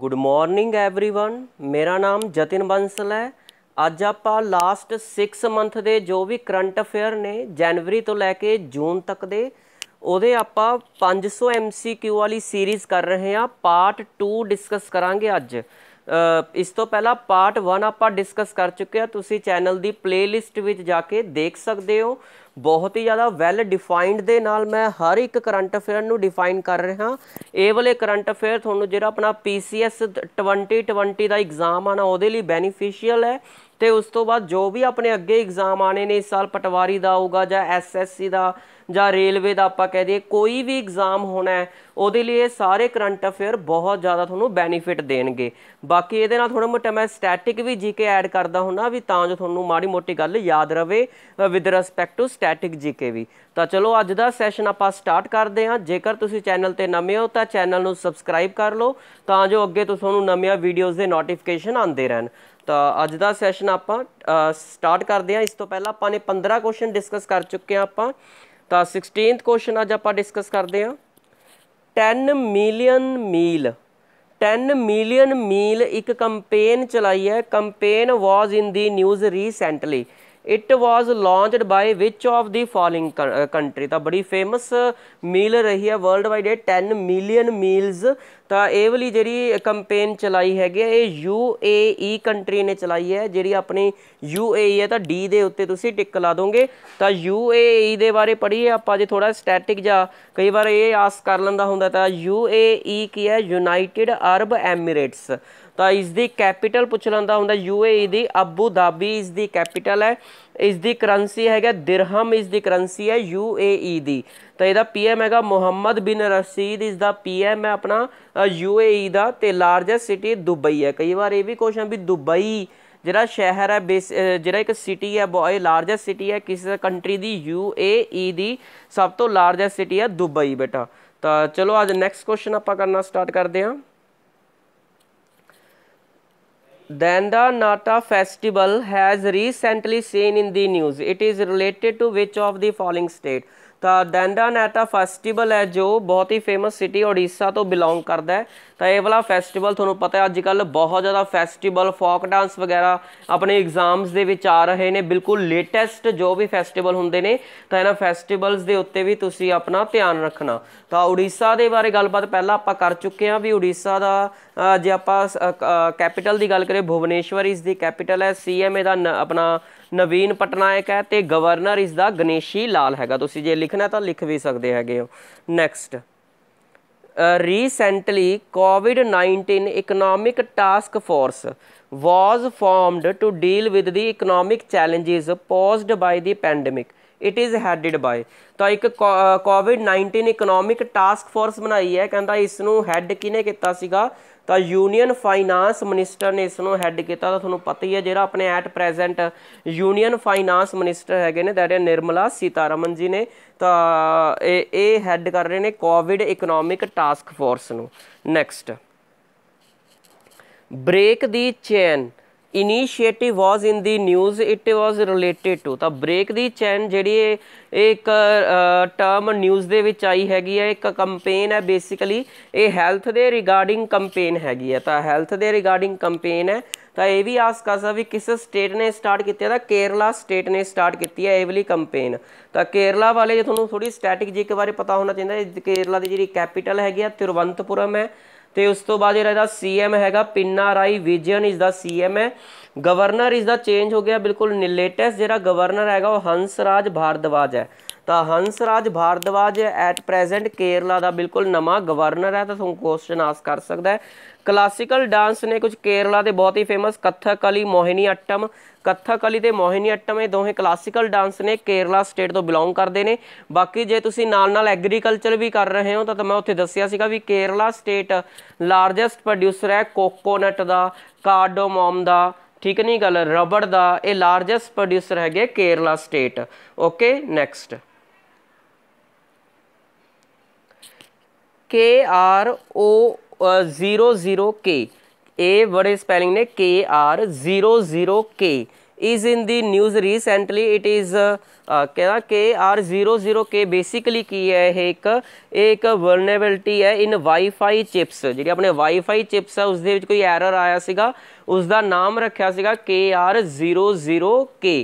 Good morning everyone ਮੇਰਾ ਨਾਮ ਜਤਿਨ ਬੰਸਲ ਹੈ ਅੱਜ ਆਪਾਂ ਲਾਸਟ 6 ਮੰਥ ਦੇ ਜੋ ਵੀ ਕਰੰਟ ਅਫੇਅਰ ਨੇ ਜਨਵਰੀ ਤੋਂ ਲੈ ਕੇ ਜੂਨ ਤੱਕ ਦੇ ਉਹਦੇ ਆਪਾਂ 500 ਐਮਸੀਕਿਊ ਵਾਲੀ ਸੀਰੀਜ਼ ਕਰ ਰਹੇ ਹਾਂ ਪਾਰਟ 2 ਡਿਸਕਸ ਕਰਾਂਗੇ ਅੱਜ ਇਸ ਤੋਂ ਪਹਿਲਾਂ ਪਾਰਟ 1 ਆਪਾਂ ਡਿਸਕਸ ਕਰ ਚੁੱਕੇ ਆ ਤੁਸੀਂ ਚੈਨਲ ਦੀ ਪਲੇਲਿਸਟ ਵਿੱਚ ਜਾ ਕੇ ਦੇਖ ਸਕਦੇ ਹੋ ਬਹੁਤ ਹੀ ਜ਼ਿਆਦਾ ਵੈਲ ਡਿਫਾਈਨਡ ਦੇ ਨਾਲ ਮੈਂ ਹਰ ਇੱਕ ਕਰੰਟ ਅਫੇਅਰ ਨੂੰ ਡਿਫਾਈਨ ਕਰ ਰਿਹਾ ਇਹ ਵਾਲੇ ਕਰੰਟ ਅਫੇਅਰ ਤੁਹਾਨੂੰ ਜਿਹੜਾ ਆਪਣਾ ਪੀਸੀਐਸ 2020 ਦਾ ਐਗਜ਼ਾਮ ਆਣਾ ਉਹਦੇ ਲਈ ਬੈਨੀਫੀਸ਼ੀਅਲ ਹੈ ਤੇ ਉਸ ਤੋਂ ਬਾਅਦ ਜੋ ਵੀ ਆਪਣੇ ਅੱਗੇ ਐਗਜ਼ਾਮ ਆਣੇ ਨੇ ਇਸ ਸਾਲ ਪਟਵਾਰੀ ਦਾ ਹੋਊਗਾ ਜਾਂ ਐਸਐਸਸੀ ਦਾ ਜਾਂ ਰੇਲਵੇ ਦਾ ਆਪਾਂ ਕਹਿ ਦਈਏ ਕੋਈ ਵੀ ਐਗਜ਼ਾਮ ਹੋਣਾ ਹੈ ਉਹਦੇ ਲਈ ਇਹ ਸਾਰੇ ਕਰੰਟ ਅਫੇਅਰ ਬਹੁਤ ਜ਼ਿਆਦਾ ਤੁਹਾਨੂੰ ਬੈਨੀਫਿਟ ਦੇਣਗੇ ਬਾਕੀ ਇਹਦੇ ਨਾਲ ਥੋੜਾ ਮੋਟਾ ਮੈਂ ਸਟੈਟਿਕ ਵੀ ਜੀਕੇ ਐਡ ਕਰਦਾ ਹੁੰਨਾ ਵੀ ਤਾਂ ਜੋ ਤੁਹਾਨੂੰ ਮਾੜੀ ਮੋਟੀ ਗੱਲ ਯਾਦ ਰਵੇ with respect to static GK ਵੀ ਤਾਂ ਚਲੋ ਅੱਜ ਦਾ ਸੈਸ਼ਨ ਆਪਾਂ ਸਟਾਰਟ ਕਰਦੇ ਹਾਂ ਜੇਕਰ ਤੁਸੀਂ ਚੈਨਲ ਤੇ ਨਵੇਂ ਹੋ ਤਾਂ ਚੈਨਲ ਨੂੰ ਸਬਸਕ੍ਰਾਈਬ ਕਰ ਲਓ ਤਾਂ ਜੋ ਅੱਗੇ ਤੋਂ ਤੁਹਾਨੂੰ ਨਵੀਆਂ ਵੀਡੀਓਜ਼ ਦੇ ਨੋਟੀਫਿਕੇਸ਼ਨ ਆਉਂਦੇ ਰਹਿਣ ਤਾਂ ਅੱਜ ਦਾ ਸੈਸ਼ਨ ਆਪਾਂ ਸਟਾਰਟ ਕਰਦੇ ਹਾਂ ਇਸ ਤੋਂ ਪਹਿਲਾਂ ਆਪਾਂ ਨੇ 15 ਕੁਐਸਚਨ ਡਿਸਕਸ ਕਰ ਚੁੱਕੇ ਹਾਂ ਆਪਾਂ ਤਾਂ 16th ਕੁਐਸਚਨ ਅੱਜ ਆਪਾਂ ਡਿਸਕਸ ਕਰਦੇ ਹਾਂ 10 ਮਿਲੀਅਨ ਮੀਲ 10 ਮਿਲੀਅਨ ਮੀਲ ਇੱਕ ਕੈਂਪੇਨ ਚਲਾਈ ਹੈ campaign was in the news recently it was launched by which of the following country ਤਾਂ ਬੜੀ ਫੇਮਸ ਮੀਲ ਰਹੀ ਹੈ ਵਰਲਡ ਵਾਈਡ 10 ਮਿਲੀਅਨ ਮੀਲਸ ਤਾਂ ਇਹ ਵਾਲੀ ਜਿਹੜੀ ਕੈਂਪੇਨ ਚਲਾਈ ਹੈਗੀ ਇਹ UAE ਕੰਟਰੀ ਨੇ ਚਲਾਈ ਹੈ ਜਿਹੜੀ ਆਪਣੀ UAE ਹੈ ਤਾਂ D ਦੇ ਉੱਤੇ ਤੁਸੀਂ ਟਿਕ ਲਾ ਦੋਗੇ ਤਾਂ UAE ਦੇ ਬਾਰੇ ਪੜ੍ਹੀਏ ਆਪਾਂ ਜੇ ਥੋੜਾ ਸਟੈਟਿਕ ਜਾ ਕਈ ਵਾਰ ਇਹ ਆਸ ਕਰ ਲੈਂਦਾ ਹੁੰਦਾ ਤਾਂ UAE ਕੀ ਹੈ ਯੂਨਾਈਟਿਡ ਅਰਬ ਐਮੀਰੇਟਸ ਤਾਂ ਇਸ ਦੀ ਕੈਪੀਟਲ ਪੁੱਛ ਲੰਦਾ ਹੁੰਦਾ ਯੂਏਈ ਦੀ ਅਬੂ ਧਾਬੀ ਇਸ ਦੀ ਕੈਪੀਟਲ ਹੈ ਇਸ ਦੀ ਕਰੰਸੀ ਹੈਗਾ ਦਿਰਹਮ ਇਸ ਦੀ ਕਰੰਸੀ ਹੈ ਯੂਏਈ ਦੀ ਤਾਂ ਇਹਦਾ ਪੀਐਮ ਹੈਗਾ ਮੁਹੰਮਦ ਬਿਨ ਰਸ਼ੀਦ ਇਸ ਦਾ ਪੀਐਮ ਹੈ ਆਪਣਾ ਯੂਏਈ ਦਾ ਤੇ ਲਾਰਜੈਸਟ ਸਿਟੀ ਦੁਬਈ ਹੈ ਕਈ ਵਾਰ ਇਹ ਵੀ ਕੁਐਸਚਨ ਵੀ ਦੁਬਈ ਜਿਹੜਾ ਸ਼ਹਿਰ ਹੈ ਜਿਹੜਾ ਇੱਕ ਸਿਟੀ ਹੈ ਬਹੁਤ ਲਾਰਜੈਸਟ ਸਿਟੀ ਹੈ ਕਿਸੇ ਕੰਟਰੀ ਦੀ ਯੂਏਈ ਦੀ ਸਭ ਤੋਂ ਲਾਰਜੈਸਟ ਸਿਟੀ ਹੈ ਦੁਬਈ ਬੇਟਾ ਤਾਂ ਚਲੋ ਅੱਜ ਨੈਕਸਟ ਕੁਐਸਚਨ ਆਪਾਂ ਕਰਨਾ ਸਟਾਰਟ ਕਰਦੇ ਹਾਂ Danda Nata festival has recently seen in the news. It is related to which of the following state? ਤਾਂ ਨੈਟਾ ਫੈਸਟੀਵਲ ਹੈ ਜੋ ਬਹੁਤ ਹੀ ਫੇਮਸ ਸਿਟੀ ਓਡੀਸ਼ਾ ਤੋਂ ਬਿਲੋਂਗ ਕਰਦਾ ਹੈ ਤਾਂ ਇਹ ਵਾਲਾ ਫੈਸਟੀਵਲ ਤੁਹਾਨੂੰ ਪਤਾ ਹੈ ਅੱਜ ਕੱਲ ਬਹੁਤ ਜ਼ਿਆਦਾ ਫੈਸਟੀਵਲ ਫੋਕ ਡਾਂਸ ਵਗੈਰਾ ਆਪਣੇ ਐਗਜ਼ਾਮਸ ਦੇ ਵਿੱਚ ਆ ਰਹੇ ਨੇ ਬਿਲਕੁਲ ਲੇਟੈਸਟ ਜੋ ਵੀ ਫੈਸਟੀਵਲ ਹੁੰਦੇ ਨੇ ਤਾਂ ਇਹਨਾਂ ਫੈਸਟੀਵਲਸ ਦੇ ਉੱਤੇ ਵੀ ਤੁਸੀਂ ਆਪਣਾ ਧਿਆਨ ਰੱਖਣਾ ਤਾਂ ਓਡੀਸ਼ਾ ਦੇ ਬਾਰੇ ਗੱਲਬਾਤ ਪਹਿਲਾਂ ਆਪਾਂ ਕਰ ਚੁੱਕੇ ਹਾਂ ਵੀ ਓਡੀਸ਼ਾ ਦਾ ਜੇ ਆਪਾਂ ਕੈਪੀਟਲ ਦੀ ਗੱਲ ਕਰੀਏ ਭੁਵਨੇਸ਼ਵਰ ਇਸ ਦੀ ਕੈਪੀਟਲ ਹੈ ਸੀਐਮਏ ਦਾ ਆਪਣਾ ਨਵੀਨ ਪਟਨਾਇਕ ਹੈ ਤੇ ਗਵਰਨਰ ਇਸ ਦਾ ਗਣੇਸ਼ੀ ਲਾਲ ਹੈਗਾ ਤੁਸੀਂ ਜੇ ਲਿਖਣਾ ਤਾਂ ਲਿਖ ਵੀ ਸਕਦੇ ਹੈਗੇ ਹੋ ਨੈਕਸਟ ਰੀਸੈਂਟਲੀ ਕੋਵਿਡ-19 economic task force was formed to deal with the economic challenges posed by the pandemic it is headed by ਤਾਂ ਇੱਕ ਕੋਵਿਡ 19 ਇਕਨੋਮਿਕ ਟਾਸਕ ਫੋਰਸ ਬਣਾਈ ਹੈ ਕਹਿੰਦਾ ਇਸ ਨੂੰ ਹੈੱਡ ਕਿਨੇ ਕੀਤਾ ਸੀਗਾ ਤਾਂ ਯੂਨੀਅਨ ਫਾਈਨਾਂਸ ਮਿਨਿਸਟਰ ਨੇ ਇਸ ਨੂੰ ਹੈੱਡ ਕੀਤਾ ਤਾਂ ਤੁਹਾਨੂੰ ਪਤਾ ਹੀ ਹੈ ਜਿਹੜਾ ਆਪਣੇ at present union finance minister ਹੈਗੇ ਨੇ ਦੈਟ ਇਜ਼ ਨਿਰਮਲਾ ਸੀਤਾਰਮਨ ਜੀ ਨੇ ਤਾਂ ਇਹ ਇਹ ਹੈੱਡ ਕਰ ਰਹੇ ਨੇ ਕੋਵਿਡ ਇਕਨੋਮਿਕ ਟਾਸਕ ਫੋਰਸ ਨੂੰ next break the chain initiative was in the news it was related to ਤਾਂ ਬ੍ਰੇਕ ਦੀ ਚੈਨ ਜਿਹੜੀ ਇੱਕ ਟਰਮ ਨਿਊਜ਼ ਦੇ ਵਿੱਚ ਆਈ ਹੈਗੀ ਹੈ ਇੱਕ ਕੰਪੇਨ ਹੈ ਬੇਸਿਕਲੀ ਇਹ ਹੈਲਥ ਦੇ ਰਿਗਾਰਡਿੰਗ ਕੰਪੇਨ ਹੈਗੀ ਹੈ ਤਾਂ ਹੈਲਥ ਦੇ ਰਿਗਾਰਡਿੰਗ ਕੰਪੇਨ ਹੈ ਤਾਂ ਇਹ ਵੀ ਆਸ ਕਰ ਸਕਦਾ ਵੀ ਕਿਸ ਸਟੇਟ ਨੇ ਸਟਾਰਟ ਕੀਤੀ ਹੈ ਤਾਂ ਕੇਰਲਾ ਸਟੇਟ ਨੇ ਸਟਾਰਟ ਕੀਤੀ ਹੈ ਇਹ ਵਾਲੀ ਕੰਪੇਨ ਤਾਂ ਕੇਰਲਾ ਵਾਲੇ ਜੇ ਤੁਹਾਨੂੰ ਥੋੜੀ ਸਟੈਟਿਕ ਜੀਕ ਬਾਰੇ ਪਤਾ ਹੋਣਾ ਚਾਹੀਦਾ ਕੇਰਲਾ ਦੀ ਜਿਹੜੀ ਕੈਪੀਟਲ ਹੈਗੀ ਆ ਤਿਰਵੰਤਪੁਰਮ ਹੈ ਤੇ ਉਸ ਤੋਂ ਬਾਅਦ ਇਹਦਾ ਸੀਐਮ ਹੈਗਾ ਪਿੰਨਾ ਰਾਈ ਵਿਜਨ ਇਸ ਦਾ ਸੀਐਮ ਹੈ ਗਵਰਨਰ ਇਸ ਦਾ ਚੇਂਜ ਹੋ ਗਿਆ ਬਿਲਕੁਲ ਲੇਟੈਸਟ ਜਿਹੜਾ ਗਵਰਨਰ ਹੈਗਾ ਉਹ ਹੰਸਰਾਜ ਭਾਰਦਵਾਜ ਹੈ ਤਾਂ ਹੰਸ ਰਾਜ ਭਾਰਦਵਾਜ ਐਟ ਪ੍ਰੈਜ਼ੈਂਟ ਕੇਰਲਾ ਦਾ ਬਿਲਕੁਲ ਨਵਾਂ ਗਵਰਨਰ ਹੈ ਤਾਂ ਤੁਹਾਨੂੰ ਕੁਐਸਚਨ ਆਸ ਕਰ ਸਕਦਾ ਹੈ ਕਲਾਸਿਕਲ ਡਾਂਸ ਨੇ ਕੁਝ ਕੇਰਲਾ ਦੇ ਬਹੁਤ ਹੀ ਫੇਮਸ ਕਥਕਲੀ ਮੋਹਿਨੀ ਅਟਮ ਕਥਕਲੀ ਤੇ ਮੋਹਿਨੀ ਅਟਮ ਇਹ ਦੋਹੇ ਕਲਾਸਿਕਲ ਡਾਂਸ ਨੇ ਕੇਰਲਾ ਸਟੇਟ ਤੋਂ ਬਿਲੋਂਗ ਕਰਦੇ ਨੇ ਬਾਕੀ ਜੇ ਤੁਸੀਂ ਨਾਲ ਨਾਲ ਐਗਰੀਕਲਚਰ ਵੀ ਕਰ ਰਹੇ ਹੋ ਤਾਂ ਮੈਂ ਉੱਥੇ ਦੱਸਿਆ ਸੀਗਾ ਵੀ ਕੇਰਲਾ ਸਟੇਟ ਲਾਰਜੈਸਟ ਪ੍ਰੋਡਿਊਸਰ ਹੈ ਕੋਕੋਨਟ ਦਾ ਕਾਰਡੋਮੋਮ ਦਾ ਠੀਕ ਨਹੀਂ ਗੱਲ ਰਬੜ ਦਾ ਇਹ ਲਾਰਜੈਸਟ ਪ੍ਰੋਡਿਊਸਰ ਹੈਗੇ Kerala state okay next K R O zero zero K ए बड़े स्पेलिंग ने K R zero zero K is in the news recently it is कहना K R zero zero K basically की है एक एक है इन वाईफाई चिप्स ਚਿਪਸ अपने वाईफाई चिप्स है ਆ ਉਸ ਦੇ ਵਿੱਚ ਕੋਈ ਐਰਰ ਆਇਆ ਸੀਗਾ ਉਸ ਦਾ ਨਾਮ ਰੱਖਿਆ ਸੀਗਾ KR00K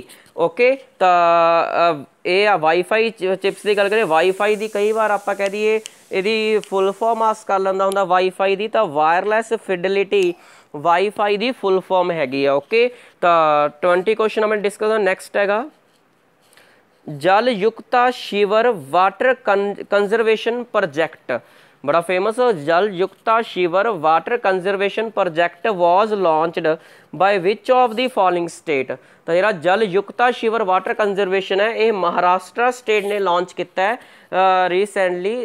ਓਕੇ ਤਾਂ ਇਹ ਆ ਵਾਈਫਾਈ ਚਿਪਸ ਦੀ ਗੱਲ ਕਰੀਏ ਵਾਈਫਾਈ ਦੀ ਕਈ ਵਾਰ ਆਪਾਂ ਕਹਿ ਦਈਏ ਇਹਦੀ ਫੁੱਲ ਫਾਰਮ ਆਸ ਕਰ ਲੈਂਦਾ ਹੁੰਦਾ ਵਾਈਫਾਈ ਦੀ ਤਾਂ ਵਾਇਰਲੈਸ ਫਿਡਲਿਟੀ ਵਾਈਫਾਈ ਦੀ ਫੁੱਲ ਫਾਰਮ ਹੈਗੀ ਆ ਓਕੇ ਤਾਂ 20 ਕੁਐਸਚਨ ਆਪਾਂ ਡਿਸਕਸ ਕਰਨਾ ਨੈਕਸਟ ਹੈਗਾ Jalyukt Shivar water conservation project ਬੜਾ famous Jalyukt Shivar water conservation project was launched by which of the following state ਤਾਂ ਜਿਹੜਾ ਜਲ ਯੁਕਤਾ ਸ਼ਿਵਰ ਵਾਟਰ ਕੰਜ਼ਰਵੇਸ਼ਨ ਹੈ ਇਹ ਮਹਾਰਾਸ਼ਟਰ ਸਟੇਟ ਨੇ ਲਾਂਚ ਕੀਤਾ ਹੈ ਰੀਸੈਂਟਲੀ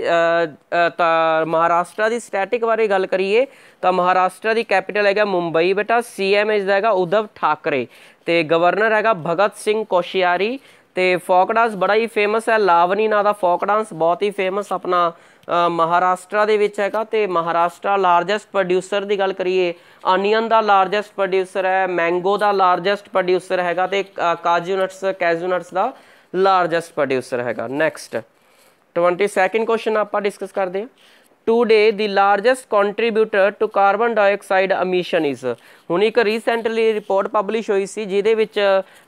ਤਾਂ ਮਹਾਰਾਸ਼ਟਰ ਦੀ ਸਟੈਟਿਕ ਬਾਰੇ ਗੱਲ ਕਰੀਏ ਤਾਂ ਮਹਾਰਾਸ਼ਟਰ ਦੀ ਕੈਪੀਟਲ ਹੈਗਾ ਮੁੰਬਈ ਬੇਟਾ ਸੀਐਮ ਇਸ ਦਾ ਹੈਗਾ ਉਧਵ ਠਾਕਰੇ ਤੇ ਗਵਰਨਰ ਹੈਗਾ ਭਗਤ ਸਿੰਘ ਕੋਸ਼ਿਆਰੀ ਤੇ ਫੋਕ ਡਾਂਸ ਬੜਾ ਹੀ ਫੇਮਸ ਹੈ ਲਾਵਨੀ ਨਾਂ ਦਾ ਫੋਕ ਡਾਂਸ ਬਹੁਤ ਹੀ ਫੇਮਸ ਆਪਣਾ ਮਹਾਰਾਸ਼ਟਰ ਦੇ ਵਿੱਚ ਹੈਗਾ ਤੇ ਮਹਾਰਾਸ਼ਟਰ ਲਾਰਜੈਸਟ ਪ੍ਰੋਡਿਊਸਰ ਦੀ ਗੱਲ ਕਰੀਏ ਆਨੀਅਨ ਦਾ ਲਾਰਜੈਸਟ ਪ੍ਰੋਡਿਊਸਰ ਹੈ ਮੈਂਗੋ ਦਾ ਲਾਰਜੈਸਟ ਪ੍ਰੋਡਿਊਸਰ ਹੈਗਾ ਤੇ ਕਾਜੂ ਨਟਸ ਕੈਜੂ ਨਟਸ ਦਾ ਲਾਰਜੈਸਟ ਪ੍ਰੋਡਿਊਸਰ ਹੈਗਾ ਨੈਕਸਟ 22 ਕੁਐਸਚਨ ਆਪਾਂ ਡਿਸਕਸ ਕਰਦੇ ਹਾਂ today the largest contributor to carbon dioxide emission is ਹੁਣ ਇੱਕ ਰੀਸੈਂਟਲੀ ਰਿਪੋਰਟ ਪਬਲਿਸ਼ ਹੋਈ ਸੀ ਜਿਹਦੇ ਵਿੱਚ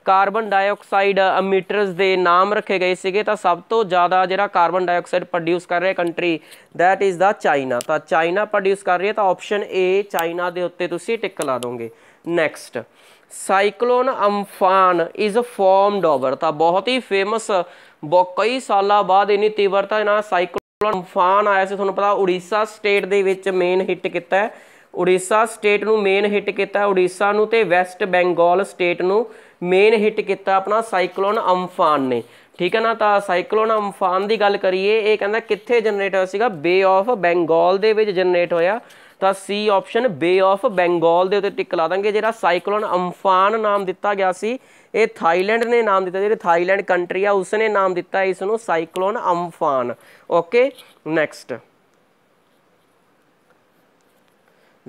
ਕਾਰਬਨ ਡਾਈਆਕਸਾਈਡ ਐਮਿਟਰਸ ਦੇ ਨਾਮ ਰੱਖੇ ਗਏ ਸੀਗੇ ਤਾਂ ਸਭ ਤੋਂ ਜ਼ਿਆਦਾ ਜਿਹੜਾ ਕਾਰਬਨ ਡਾਈਆਕਸਾਈਡ ਪ੍ਰੋਡਿਊਸ ਕਰ ਰਿਹਾ country that is the China ਤਾਂ ਚਾਈਨਾ ਪ੍ਰੋਡਿਊਸ ਕਰ ਰਹੀ ਹੈ ਤਾਂ ਆਪਸ਼ਨ ਏ ਚਾਈਨਾ ਦੇ ਉੱਤੇ ਤੁਸੀਂ ਟਿਕ ਲਾ ਦੋਗੇ next cyclone Amphan is formed over ਤਾਂ ਬਹੁਤ ਹੀ ਫੇਮਸ ਕਈ ਸਾਲਾਂ ਬਾਅਦ ਇਨੀ ਤੀਵਰਤਾ ਨਾਲ ਸਾਈਕਲ ਤੂਫਾਨ ਆਇਆ ਸੀ ਤੁਹਾਨੂੰ ਪਤਾ ਉੜੀਸਾ ਸਟੇਟ ਦੇ ਵਿੱਚ ਮੇਨ ਹਿੱਟ ਕੀਤਾ ਹੈ ਉੜੀਸਾ ਸਟੇਟ ਨੂੰ ਮੇਨ ਹਿੱਟ ਕੀਤਾ ਉੜੀਸਾ ਨੂੰ ਤੇ ਵੈਸਟ ਬੰਗਾਲ ਸਟੇਟ ਨੂੰ ਮੇਨ ਹਿੱਟ ਕੀਤਾ ਆਪਣਾ ਸਾਈਕਲੋਨ ਅਮਫਾਨ ਨੇ ਠੀਕ ਹੈ ਨਾ ਤਾਂ ਸਾਈਕਲੋਨ ਅਮਫਾਨ ਦੀ ਗੱਲ ਕਰੀਏ ਇਹ ਕਹਿੰਦਾ ਕਿੱਥੇ ਜਨਰੇਟ ਹੋਇਆ ਸੀਗਾ ਬੇ ਆਫ ਬੰਗਾਲ ਦੇ ਵਿੱਚ ਜਨਰੇਟ ਹੋਇਆ ਤਾਂ C option bay of Bengal ਦੇ ਉੱਤੇ ਟਿਕ ਲਾ ਦਾਂਗੇ ਜਿਹੜਾ ਸਾਈਕਲੋਨ ਅਮਫਾਨ ਨਾਮ ਦਿੱਤਾ ਗਿਆ ਸੀ ਇਹ ਥਾਈਲੈਂਡ ਨੇ ਨਾਮ ਦਿੱਤਾ ਜਿਹੜੇ ਥਾਈਲੈਂਡ ਕੰਟਰੀ ਆ ਉਸਨੇ ਨਾਮ ਦਿੱਤਾ ਇਸ ਨੂੰ cyclone Amphan okay next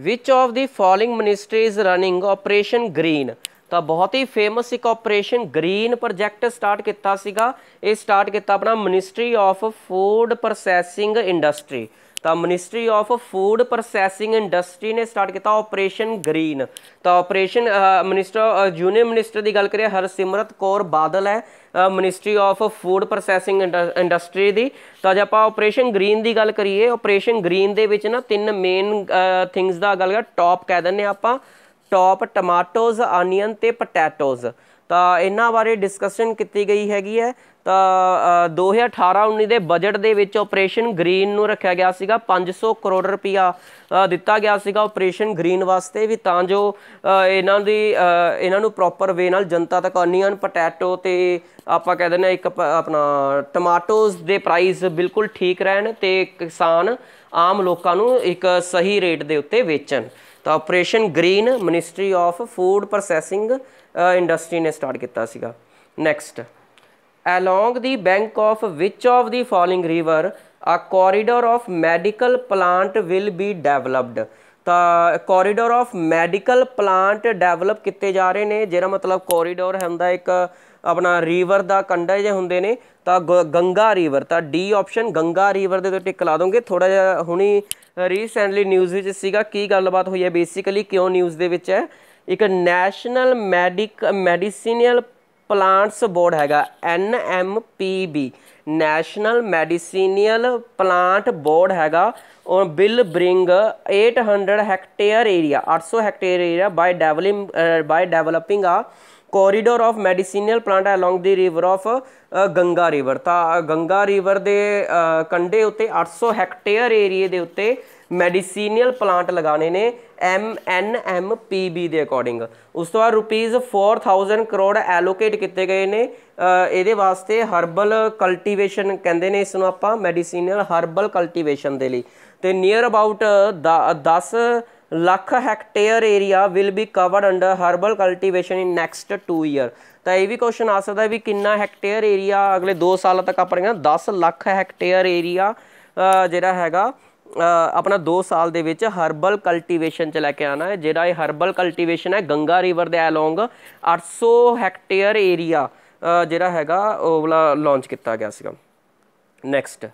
which of the following ministry is running operation green ਤਾਂ ਬਹੁਤ ਹੀ ਫੇਮਸ ਇੱਕ ਆਪਰੇਸ਼ਨ ਗ੍ਰੀਨ ਪ੍ਰੋਜੈਕਟ ਸਟਾਰਟ ਕੀਤਾ ਸੀਗਾ ਇਹ ਸਟਾਰਟ ਕੀਤਾ ਆਪਣਾ ministry of food processing industry ਤਾਂ ministry of food processing industry ਨੇ ਸਟਾਰਟ ਕੀਤਾ ਆਪਰੇਸ਼ਨ ਗ੍ਰੀਨ ਤਾਂ ਆਪਰੇਸ਼ਨ ਮਿਨਿਸਟਰ ਜੂਨੀਅਰ ਮਿਨਿਸਟਰ ਦੀ ਗੱਲ ਹਰ ਹਰਸਿਮਰਤ ਕੌਰ ਬਾਦਲ ਹੈ ministry of food processing industry ਦੀ ਤਾਂ ਜੇ ਆਪਾਂ ਆਪਰੇਸ਼ਨ ਗ੍ਰੀਨ ਦੀ ਗੱਲ ਕਰੀਏ ਆਪਰੇਸ਼ਨ ਗ੍ਰੀਨ ਦੇ ਵਿੱਚ ਨਾ ਤਿੰਨ ਮੇਨ ਥਿੰਗਸ ਦਾ ਗੱਲ ਕਰ ਟੌਪ ਕਹਿ ਦਿੰਨੇ ਆਪਾਂ ਟੌਪ ਟਮਾਟੋਜ਼ ਆਨੀਅਨ ਤੇ ਪੋਟੈਟੋਜ਼ ਤਾਂ ਇਹਨਾਂ ਬਾਰੇ ਡਿਸਕਸ਼ਨ ਕੀਤੀ ਗਈ ਹੈਗੀ ਹੈ ਤਾਂ 2018-19 ਦੇ ਬਜਟ ਦੇ ਵਿੱਚ ਆਪਰੇਸ਼ਨ ਗ੍ਰੀਨ ਨੂੰ ਰੱਖਿਆ ਗਿਆ ਸੀਗਾ 500 ਕਰੋੜ ਰੁਪਇਆ ਦਿੱਤਾ ਗਿਆ ਸੀਗਾ ਆਪਰੇਸ਼ਨ ਗ੍ਰੀਨ ਵਾਸਤੇ ਵੀ ਤਾਂ ਜੋ ਇਹਨਾਂ ਦੀ ਇਹਨਾਂ ਨੂੰ ਪ੍ਰੋਪਰ ਵੇ ਨਾਲ ਜਨਤਾ ਤੱਕ ਆਨੀਅਨ ਪੋਟੈਟੋ ਤੇ ਆਪਾਂ ਕਹਿ ਦਿੰਦੇ ਆ ਇੱਕ ਆਪਣਾ ਟਮਾਟੋਜ਼ ਦੇ ਪ੍ਰਾਈਸ ਬਿਲਕੁਲ ਠੀਕ ਰਹਿਣ ਤੇ ਕਿਸਾਨ ਆਮ ਲੋਕਾਂ ਨੂੰ ਇੱਕ ਸਹੀ ਰੇਟ ਦੇ ਉੱਤੇ ਵੇਚਣ ਤਾਂ operation green ministry of food processing industry ਨੇ ਸਟਾਰਟ ਕੀਤਾ ਸੀਗਾ next along the bank of which of the following river a corridor of medical plant will be developed ਤਾਂ corridor of medical plant develop ਕੀਤੇ ਜਾ ਰਹੇ ਨੇ ਜਿਹੜਾ ਮਤਲਬ ਕੋਰੀਡੋਰ ਹੁੰਦਾ ਇੱਕ ਆਪਣਾ ਰੀਵਰ ਦਾ ਕੰਡਾ ਜੇ ਹੁੰਦੇ ਨੇ ਤਾਂ ਗੰਗਾ ਰੀਵਰ ਤਾਂ ਡੀ ਆਪਸ਼ਨ ਗੰਗਾ ਰੀਵਰ ਦੇ ਉੱਤੇ ਟਿਕ ਲਾ ਦੋਗੇ ਥੋੜਾ ਜਿਹਾ ਹੁਣੀ ਰੀਸੈਂਟਲੀ ਨਿਊਜ਼ ਵਿੱਚ ਸੀਗਾ ਕੀ ਗੱਲਬਾਤ ਹੋਈ ਹੈ ਬੇਸਿਕਲੀ ਕਿਉਂ ਨਿਊਜ਼ ਦੇ ਵਿੱਚ ਹੈ ਇੱਕ national medic medicinal plants board ਹੈਗਾ N M P B national medicinal plant board ਹੈਗਾ ਔਰ will bring 800 hectare area 800 hectare area by developing by developing a corridor of medicinal plant along the river of Ganga river ਤਾਂ Ganga river ਦੇ ਕੰਡੇ ਉੱਤੇ 800 hectare area ਦੇ ਉੱਤੇ medicinal plant ਲਗਾਣੇ ਨੇ M N M P B ਦੇ ਅਕੋਰਡਿੰਗ ਉਸ ਤੋਂ ਬਾਅਦ ਰੁਪੀਸ 4000 ਕਰੋੜ ਐਲੋਕੇਟ ਕੀਤੇ ਗਏ ਨੇ ਇਹਦੇ ਵਾਸਤੇ ਹਰਬਲ ਕਲਟੀਵੇਸ਼ਨ ਕਹਿੰਦੇ ਨੇ ਇਸ ਨੂੰ ਆਪਾਂ ਮੈਡੀਸਿਨਲ ਹਰਬਲ ਕਲਟੀਵੇਸ਼ਨ ਦੇ ਲਈ ਤੇ near about 10 lakh hectare area will be covered under herbal cultivation in next 2 year ਤਾਂ ਇਹ ਵੀ ਕੁਐਸਚਨ ਆ ਸਕਦਾ ਵੀ ਕਿੰਨਾ ਹੈਕਟੇਅਰ ਏਰੀਆ ਅਗਲੇ 2 ਸਾਲਾਂ ਤੱਕ ਆਪਾਂ ਕਹਿੰਦੇ 10 ਲੱਖ ਹੈਕਟੇਅਰ ਏਰੀਆ ਜਿਹੜਾ ਹੈਗਾ ਆਪਣਾ 2 ਸਾਲ ਦੇ ਵਿੱਚ ਹਰਬਲ ਕਲਟੀਵੇਸ਼ਨ ਚ ਲੈ ਕੇ ਆਣਾ ਹੈ ਜਿਹੜਾ ਇਹ ਹਰਬਲ ਕਲਟੀਵੇਸ਼ਨ ਹੈ ਗੰਗਾ ਰਿਵਰ ਦੇ ਅਲੋਂਗ 800 ਹੈਕਟੇਅਰ ਏਰੀਆ ਜਿਹੜਾ ਹੈਗਾ ਉਹ ਵਾਲਾ ਲਾਂਚ ਕੀਤਾ ਗਿਆ ਸੀਗਾ next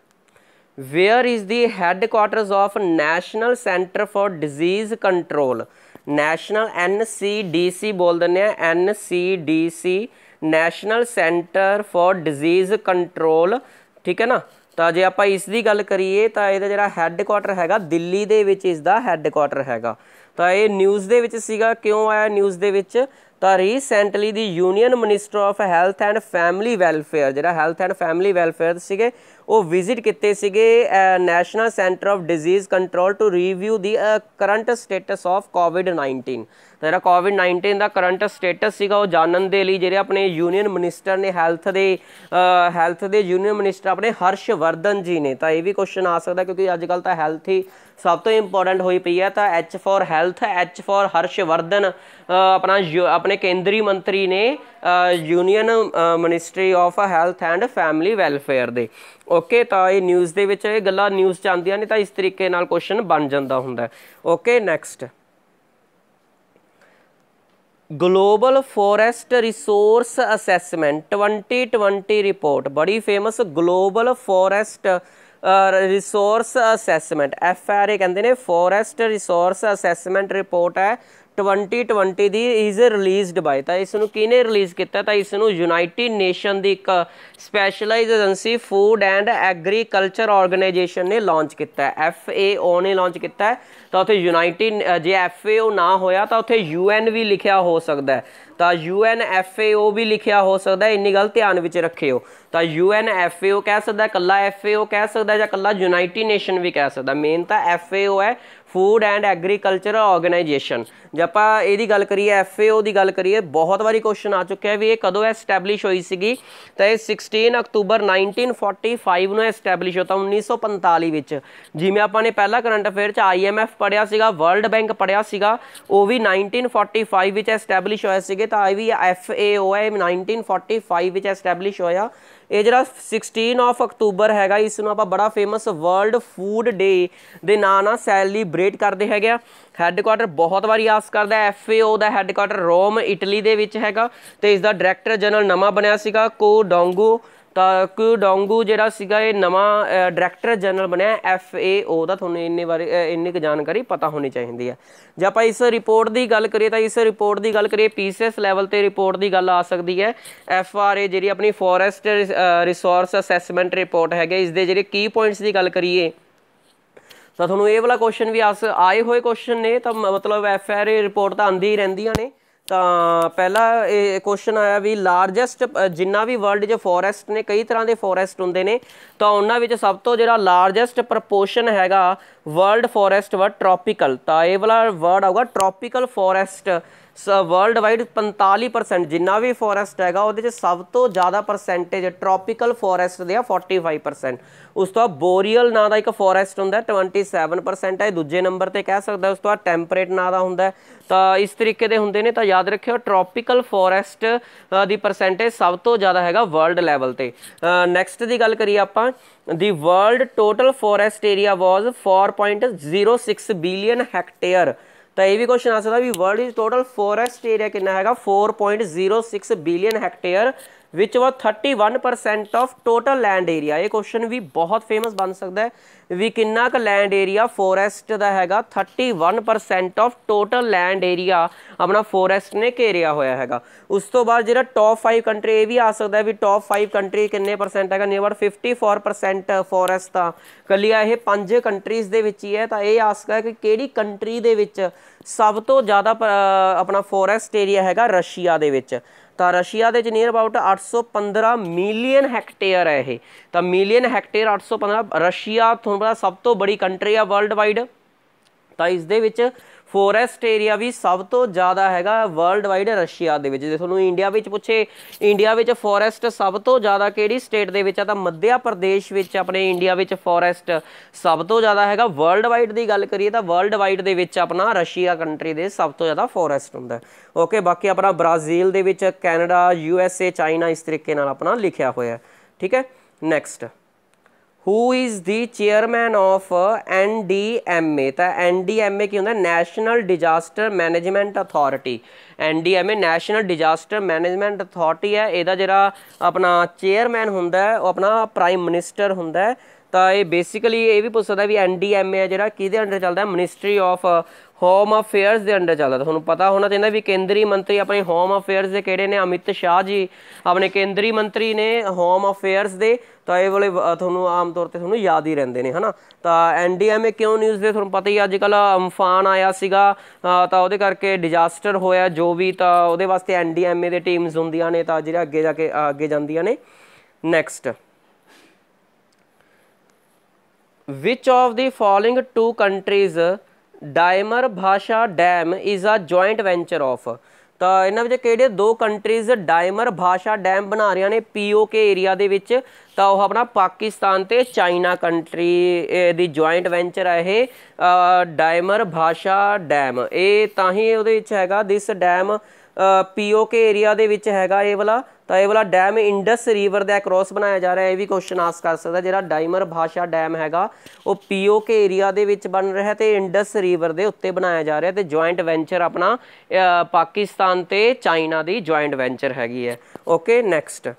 where is the headquarters of national center for disease control national ncdc ਬੋਲ ਦਿੰਦੇ ਆ ncdc national center for disease control ਠੀਕ ਹੈ ਨਾ ਤਾਂ ਜੇ ਆਪਾਂ ਇਸ ਦੀ ਗੱਲ ਕਰੀਏ ਤਾਂ ਇਹਦਾ ਜਿਹੜਾ ਹੈੱਡਕੁਆਟਰ ਹੈਗਾ ਦਿੱਲੀ ਦੇ ਵਿੱਚ ਇਸ ਦਾ ਹੈੱਡਕੁਆਟਰ ਹੈਗਾ ਤਾਂ ਇਹ ਨਿਊਜ਼ ਦੇ ਵਿੱਚ ਸੀਗਾ ਕਿਉਂ ਆਇਆ ਨਿਊਜ਼ ਦੇ ਵਿੱਚ ਤਾਂ recently the union minister of health and family welfare ਜਿਹੜਾ ਹੈਲਥ ਐਂਡ ਫੈਮਿਲੀ ਵੈਲਫੇਅਰ ਸੀਗੇ ਉਹ ਵਿਜ਼ਿਟ ਕੀਤੇ ਸੀਗੇ national centre of disease control to review the current status of COVID 19 ਤਾਂ ਜਿਹੜਾ ਕੋਵਿਡ-19 ਦਾ ਕਰੰਟ ਸਟੇਟਸ ਸੀਗਾ ਉਹ ਜਾਣਨ ਦੇ ਲਈ ਜਿਹੜੇ ਆਪਣੇ ਯੂਨੀਅਨ ਮਿਨਿਸਟਰ ਨੇ ਹੈਲਥ ਦੇ ਹੈਲਥ ਦੇ ਯੂਨੀਅਨ ਮਿਨਿਸਟਰ ਆਪਣੇ ਹਰਸ਼ ਵਰਧਨ ਜੀ ਨੇ ਤਾਂ ਇਹ ਵੀ ਕੁਐਸਚਨ ਆ ਸਕਦਾ ਕਿਉਂਕਿ ਅੱਜ ਕੱਲ ਤਾਂ ਹੈਲਥ ਹੀ ਸਭ ਤੋਂ ਇੰਪੋਰਟੈਂਟ ਹੋਈ ਪਈ ਹੈ ਤਾਂ H for health H for Harsh Vardhan ਆਪਣਾ ਆਪਣੇ ਕੇਂਦਰੀ ਮੰਤਰੀ ਨੇ union ministry of health and family welfare ਦੇ ਓਕੇ ਤਾਂ ਇਹ ਨਿਊਜ਼ ਦੇ ਵਿੱਚ ਇਹ ਗੱਲਾਂ ਨਿਊਜ਼ ਚ ਆਉਂਦੀਆਂ ਨੇ ਤਾਂ ਇਸ ਤਰੀਕੇ ਨਾਲ ਕੁਐਸਚਨ ਬਣ ਜਾਂਦਾ ਹੁੰਦਾ okay next global forest resource assessment 2020 report ਬੜੀ famous global forest resource assessment F R A ਕਹਿੰਦੇ ਨੇ ਫੋਰੈਸਟ ਰਿਸੋਰਸ ਅਸੈਸਮੈਂਟ ਰਿਪੋਰਟ ਹੈ 2020 ਦੀ ਇਜ਼ ਰਿਲੀਜ਼ਡ ਬਾਈ ਤਾਂ ਇਸ ਨੂੰ ਕਿਹਨੇ ਰਿਲੀਜ਼ ਕੀਤਾ ਤਾਂ ਇਸ ਨੂੰ ਯੂਨਾਈਟਿਡ ਨੇਸ਼ਨ ਦੀ ਇੱਕ specialised agency food and agriculture organisation ਨੇ ਲਾਂਚ ਕੀਤਾ ਹੈ FAO ਨੇ ਲਾਂਚ ਕੀਤਾ ਹੈ ਤਾਂ ਉੱਥੇ ਯੂਨਾਈਟਿਡ ਜੇ FAO ਨਾ ਹੋਇਆ ਤਾਂ ਉੱਥੇ UN ਵੀ ਲਿਖਿਆ ਹੋ ਸਕਦਾ ਹੈ ਤਾਂ UN FAO ਵੀ ਲਿਖਿਆ ਹੋ ਸਕਦਾ ਇੰਨੀ ਗੱਲ ਧਿਆਨ ਵਿੱਚ ਰੱਖਿਓ ਤਾਂ UN FAO ਕਹਿ ਸਕਦਾ ਕੱਲਾ FAO ਕਹਿ ਸਕਦਾ ਜਾਂ ਕੱਲਾ ਯੂਨਾਈਟਿਡ ਨੇਸ਼ਨ ਵੀ ਕਹਿ ਸਕਦਾ ਮੇਨ ਤਾਂ FAO ਹੈ ਫੂਡ ਐਂਡ ਐਗਰੀਕਲਚਰ ਆਰਗੇਨਾਈਜੇਸ਼ਨ ਜੇ ਆਪਾਂ ਇਹਦੀ ਗੱਲ ਕਰੀਏ ਐਫਏਓ ਦੀ ਗੱਲ ਕਰੀਏ ਬਹੁਤ ਵਾਰੀ ਕੁਐਸਚਨ ਆ ਚੁੱਕਿਆ ਹੈ ਵੀ ਇਹ ਕਦੋਂ ਐਸਟੈਬਲਿਸ਼ ਹੋਈ ਸੀਗੀ ਤਾਂ ਇਹ 16 ਅਕਤੂਬਰ 1945 ਨੂੰ ਐਸਟੈਬਲਿਸ਼ ਹੋਤਾ 1945 ਵਿੱਚ ਜਿਵੇਂ ਆਪਾਂ ਨੇ ਪਹਿਲਾ ਕਰੰਟ ਅਫੇਅਰ ਚ ਆਈਐਮਐਫ ਪੜਿਆ ਸੀਗਾ ਵਰਲਡ ਬੈਂਕ ਪੜਿਆ ਸੀਗਾ ਉਹ ਵੀ 1945 ਵਿੱਚ ਐਸਟੈਬਲਿਸ਼ ਹੋਇਆ ਸੀਗੇ ਤਾਂ ਇਹ ਵੀ ਐਫਏਓ ਹੈ 1945 ਵਿੱਚ ਐਸਟੈਬਲਿਸ਼ ਹੋਇਆ ਇਹ ਜਿਹੜਾ 16 ਆਫ ਅਕਤੂਬਰ ਹੈਗਾ ਇਸ ਨੂੰ ਆਪਾਂ ਬੜਾ ਫੇਮਸ ਵਰਲਡ ਫੂਡ ਡੇ ਦੇ ਨਾਂ ਨਾਲ ਸੈਲੀਬ੍ਰੇਟ ਕਰਦੇ ਹੈਗੇ ਆ ਹੈੱਡਕੁਆਟਰ ਬਹੁਤ ਵਾਰੀ ਆਸ ਕਰਦਾ ਐਫਏਓ ਦਾ ਹੈੱਡਕੁਆਟਰ ਰੋਮ ਇਟਲੀ ਦੇ ਵਿੱਚ ਹੈਗਾ ਤੇ ਇਸ ਦਾ ਡਾਇਰੈਕਟਰ ਜਨਰਲ ਨਵਾਂ ਬਣਿਆ ਸੀਗਾ ਕੋ ਡੋਂਗੋ ਤਾਂ ਡੋਂਗੂ ਜਿਹੜਾ ਸੀਗਾ ਇਹ ਨਵਾਂ ਡਾਇਰੈਕਟਰ ਜਨਰਲ ਬਣਿਆ ਐਫ ਏ ਓ ਦਾ ਤੁਹਾਨੂੰ ਇੰਨੇ ਬਾਰੇ ਇੰਨੀ ਕੁ ਜਾਣਕਾਰੀ ਪਤਾ ਹੋਣੀ ਚਾਹੀਦੀ ਹੈ ਜੇ ਆਪਾਂ ਇਸ ਰਿਪੋਰਟ ਦੀ ਗੱਲ ਕਰੀਏ ਤਾਂ ਇਸ ਰਿਪੋਰਟ ਦੀ ਗੱਲ ਕਰੀਏ ਪੀਸੀਐਸ ਲੈਵਲ ਤੇ ਰਿਪੋਰਟ ਦੀ ਗੱਲ ਆ ਸਕਦੀ ਹੈ ਐਫ ਆਰ ਏ ਜਿਹੜੀ ਆਪਣੀ ਫੋਰੈਸਟ ਰਿਸੋਰਸ ਅਸੈਸਮੈਂਟ ਰਿਪੋਰਟ ਹੈਗੇ ਇਸ ਦੇ ਜਿਹੜੇ ਕੀ ਪੁਆਇੰਟਸ ਦੀ ਗੱਲ ਕਰੀਏ ਤਾਂ ਤੁਹਾਨੂੰ ਇਹ ਵਾਲਾ ਕੁਐਸਚਨ ਵੀ ਆਸ ਆਏ ਹੋਏ ਕੁਐਸਚਨ ਨੇ ਤਾਂ ਮਤਲਬ ਐਫ ਆਰ ਏ ਰਿਪੋਰਟ ਤਾਂ ਆਂਦੀ ਹੀ ਰਹਿੰਦੀਆਂ ਨੇ ਤਾਂ ਪਹਿਲਾ ਇਹ ਕੁਐਸਚਨ ਆਇਆ ਵੀ ਲਾਰਜੈਸਟ ਜਿੰਨਾ ਵੀ ਵਰਲਡ 'ਚ ਫੋਰੈਸਟ ਨੇ ਕਈ ਤਰ੍ਹਾਂ ਦੇ ਫੋਰੈਸਟ ਹੁੰਦੇ ਨੇ ਤਾਂ ਉਹਨਾਂ ਵਿੱਚ ਸਭ ਤੋਂ ਜਿਹੜਾ ਲਾਰਜੈਸਟ ਪ੍ਰੋਪੋਰਸ਼ਨ ਹੈਗਾ ਵਰਲਡ ਫੋਰੈਸਟ ਵਾ ਟ੍ਰੋਪੀਕਲ ਤਾਂ ਇਹ ਵਾਲਾ ਵਰਡ ਆਊਗਾ ਟ੍ਰੋਪੀਕਲ ਫੋਰੈਸਟ ਵਰਲਡ ਵਾਈਡ 45% ਜਿੰਨਾ ਵੀ ਫੋਰੈਸਟ ਹੈਗਾ ਉਹਦੇ ਚ ਸਭ ਤੋਂ ਜ਼ਿਆਦਾ ਪਰਸੈਂਟੇਜ ਟ੍ਰੋਪੀਕਲ ਫੋਰੈਸਟ ਦੇ ਆ 45% ਉਸ ਤੋਂ ਬਾਅਦ ਬੋਰੀਅਲ ਨਾਂ ਦਾ ਇੱਕ ਫੋਰੈਸਟ ਹੁੰਦਾ 27% ਹੈ ਦੂਜੇ ਨੰਬਰ ਤੇ ਕਹਿ ਸਕਦਾ ਉਸ ਤੋਂ ਟੈਂਪਰੇਟ ਨਾਂ ਦਾ ਹੁੰਦਾ ਤਾਂ ਇਸ ਤਰੀਕੇ ਦੇ ਹੁੰਦੇ ਨੇ ਤਾਂ ਯਾਦ ਰੱਖਿਓ ਟ੍ਰੋਪੀਕਲ ਫੋਰੈਸਟ ਦੀ ਪਰਸੈਂਟੇਜ ਸਭ ਤੋਂ ਜ਼ਿਆਦਾ ਹੈਗਾ ਵਰਲਡ ਲੈਵਲ ਤੇ ਨੈਕਸਟ ਦੀ ਗੱਲ ਕਰੀਏ ਆਪਾਂ ਦੀ world total forest area was 4.06 billion hectare ਤਾਂ ਇਹ ਵੀ ਕੁਐਸਚਨ ਆ ਸਕਦਾ ਵੀ world is total forest area ਕਿੰਨਾ ਹੈਗਾ 4.06 billion hectare which was 31% of total land area ਇਹ ਕੁਐਸਚਨ ਵੀ ਬਹੁਤ ਫੇਮਸ ਬਣ ਸਕਦਾ ਹੈ ਵੀ ਕਿੰਨਾ ਕੁ ਲੈਂਡ ਏਰੀਆ ਫੋਰੈਸਟ ਦਾ ਹੈਗਾ 31% ਆਫ ਟੋਟਲ ਲੈਂਡ ਏਰੀਆ ਆਪਣਾ ਫੋਰੈਸਟ ਨੇ ਘੇਰਿਆ ਹੋਇਆ ਹੈਗਾ ਉਸ ਤੋਂ ਬਾਅਦ ਜਿਹੜਾ ਟੌਪ 5 ਕੰਟਰੀ ਇਹ ਵੀ ਆ ਸਕਦਾ ਹੈ ਵੀ ਟੌਪ 5 ਕੰਟਰੀ ਕਿੰਨੇ ਪਰਸੈਂਟ ਹੈਗਾ ਨੀਅਰ 54% ਫੋਰੈਸਟ ਤਾਂ ਕੱਲੀਆ ਇਹ ਪੰਜ ਕੰਟਰੀਜ਼ ਦੇ ਵਿੱਚ ਹੀ ਹੈ ਤਾਂ ਇਹ ਆ ਸਕਦਾ ਕਿ ਕਿਹੜੀ ਕੰਟਰੀ ਦੇ ਵਿੱਚ ਸਭ ਤੋਂ ਜ਼ਿਆਦਾ ਆਪਣਾ ਫੋਰੈਸਟ ਏਰੀਆ ਹੈਗਾ ਰਸ਼ੀਆ ਦੇ ਵਿੱਚ ਤਾਂ ਰਸ਼ੀਆ ਦੇ ਚ ਨੀਅਰ ਅਬਾਊਟ 815 ਮਿਲੀਅਨ ਹੈਕਟੇਅਰ ਹੈ ਇਹ ਤਾਂ ਮਿਲੀਅਨ ਹੈਕਟੇਅਰ 815 ਰਸ਼ੀਆ ਤੁਹਾਨੂੰ ਪਤਾ ਸਭ ਤੋਂ ਬੜੀ ਕੰਟਰੀ ਆ ਵਰਲਡ ਵਾਈਡ ਤਾਂ ਇਸ ਦੇ ਵਿੱਚ ਫੋਰੈਸਟ ਏਰੀਆ ਵੀ ਸਭ ਤੋਂ ਜ਼ਿਆਦਾ ਹੈਗਾ ਵਰਲਡ ਵਾਈਡ ਰਸ਼ੀਆ ਦੇ ਵਿੱਚ ਜੇ ਤੁਹਾਨੂੰ ਇੰਡੀਆ ਵਿੱਚ ਪੁੱਛੇ ਇੰਡੀਆ ਵਿੱਚ ਫੋਰੈਸਟ ਸਭ ਤੋਂ ਜ਼ਿਆਦਾ ਕਿਹੜੀ ਸਟੇਟ ਦੇ ਵਿੱਚ ਆ ਤਾਂ ਮੱਧਿਆ ਪ੍ਰਦੇਸ਼ ਵਿੱਚ ਆਪਣੇ ਇੰਡੀਆ ਵਿੱਚ ਫੋਰੈਸਟ ਸਭ ਤੋਂ ਜ਼ਿਆਦਾ ਹੈਗਾ ਵਰਲਡ ਵਾਈਡ ਦੀ ਗੱਲ ਕਰੀਏ ਤਾਂ ਵਰਲਡ ਵਾਈਡ ਦੇ ਵਿੱਚ ਆਪਣਾ ਰਸ਼ੀਆ ਕੰਟਰੀ ਦੇ ਸਭ ਤੋਂ ਜ਼ਿਆਦਾ ਫੋਰੈਸਟ ਹੁੰਦਾ ਓਕੇ ਬਾਕੀ ਆਪਣਾ ਬ੍ਰਾਜ਼ੀਲ ਦੇ ਵਿੱਚ Canada U S A China ਇਸ ਤਰੀਕੇ ਨਾਲ ਆਪਣਾ ਲਿਖਿਆ ਹੋਇਆ ਠੀਕ ਹੈ next who is the chairman of NDMA ਤਾਂ ਐਨਡੀਐਮਏ ਕੀ ਹੁੰਦਾ national disaster management authority NDMA national disaster management authority ਹੈ ਇਹਦਾ ਜਿਹੜਾ ਆਪਣਾ ਚੇਅਰਮੈਨ ਹੁੰਦਾ ਹੈ ਉਹ ਆਪਣਾ ਪ੍ਰਾਈਮ ਮਿਨਿਸਟਰ ਹੁੰਦਾ ਹੈ ਤਾਂ ਇਹ ਬੇਸਿਕਲੀ ਇਹ ਵੀ ਪੁੱਛ ਸਕਦਾ ਵੀ ਐਨਡੀਐਮਏ ਆ ਜਿਹੜਾ ਕਿਹਦੇ ਅੰਡਰ ਚੱਲਦਾ ਮਿਨਿਸਟਰੀ ਆਫ ਹੋਮ ਅਫੇਅਰਸ ਦੇ ਅੰਡਰ ਚੱਲਦਾ ਤੁਹਾਨੂੰ ਪਤਾ ਹੋਣਾ ਚਾਹੀਦਾ ਵੀ ਕੇਂਦਰੀ ਮੰਤਰੀ ਆਪਣੇ ਹੋਮ ਅਫੇਅਰਸ ਦੇ ਕਿਹੜੇ ਨੇ ਅਮਿਤ ਸ਼ਾਹ ਜੀ ਆਪਣੇ ਕੇਂਦਰੀ ਮੰਤਰੀ ਨੇ ਹੋਮ ਅਫੇਅਰਸ ਦੇ ਤਾਂ ਇਹ ਵਾਲੇ ਤੁਹਾਨੂੰ ਆਮ ਤੌਰ ਤੇ ਤੁਹਾਨੂੰ ਯਾਦ ਹੀ ਰਹਿੰਦੇ ਨੇ ਹਨਾ ਤਾਂ ਐਨਡੀਐਮਏ ਕਿਉਂ ਨਿਊਜ਼ ਦੇ ਤੁਹਾਨੂੰ ਪਤਾ ਹੀ ਅੱਜ ਕੱਲ ਅਮਫਾਨ ਆਇਆ ਸੀਗਾ ਤਾਂ ਉਹਦੇ ਕਰਕੇ ਡਿਜ਼ਾਸਟਰ ਹੋਇਆ ਜੋ ਵੀ ਤਾਂ ਉਹਦੇ ਵਾਸਤੇ ਐਨਡੀਐਮਏ ਦੇ ਟੀਮਸ ਹੁੰਦੀਆਂ ਨੇ ਤਾਂ ਜਿਹੜਾ ਅੱਗੇ ਜਾ ਕੇ ਅੱਗੇ ਜਾਂਦੀਆਂ ਨੇ next which of the following two countries Diamer Bhasha dam is a joint venture of ਤਾਂ ਇਹਨਾਂ ਵਿੱਚ ਕਿਹੜੇ ਦੋ ਕੰਟਰੀਜ਼ ਡਾਇਮਰ ਭਾਸ਼ਾ ਡੈਮ ਬਣਾ ਰਹੀਆਂ ਨੇ ਪੀਓਕੇ ਏਰੀਆ ਦੇ ਵਿੱਚ ਤਾਂ ਉਹ ਆਪਣਾ ਪਾਕਿਸਤਾਨ ਤੇ ਚਾਈਨਾ ਕੰਟਰੀ ਦੀ ਜੁਆਇੰਟ ਵੈਂਚਰ ਹੈ ਇਹ ਡਾਇਮਰ ਭਾਸ਼ਾ ਡੈਮ ਇਹ ਤਾਂ ਹੀ ਉਹਦੇ ਵਿੱਚ ਹੈਗਾ ਦਿਸ ਡੈਮ ਪੀਓਕੇ ਏਰੀਆ ਦੇ ਵਿੱਚ ਹੈਗਾ ਇਹ ਵਾਲਾ ਤਾਂ ਇਹ ਵਾਲਾ ਡੈਮ ਇੰਡਸ ਰਿਵਰ ਦੇ ਅਕ੍ਰੋਸ ਬਣਾਇਆ ਜਾ ਰਿਹਾ ਹੈ ਇਹ ਵੀ ਕੁਐਸਚਨ ਆਸ ਕਰ ਸਕਦਾ ਜਿਹੜਾ ਡਾਈਮਰ ਭਾਸ਼ਾ ਡੈਮ ਹੈਗਾ ਉਹ ਪੀਓਕੇ ਏਰੀਆ ਦੇ ਵਿੱਚ ਬਣ ਰਿਹਾ ਤੇ ਇੰਡਸ ਰਿਵਰ ਦੇ ਉੱਤੇ ਬਣਾਇਆ ਜਾ ਰਿਹਾ ਤੇ ਜੁਆਇੰਟ ਵੈਂਚਰ ਆਪਣਾ ਪਾਕਿਸਤਾਨ ਤੇ ਚਾਈਨਾ ਦੀ ਜੁਆਇੰਟ ਵੈਂਚਰ ਹੈਗੀ ਹੈ okay next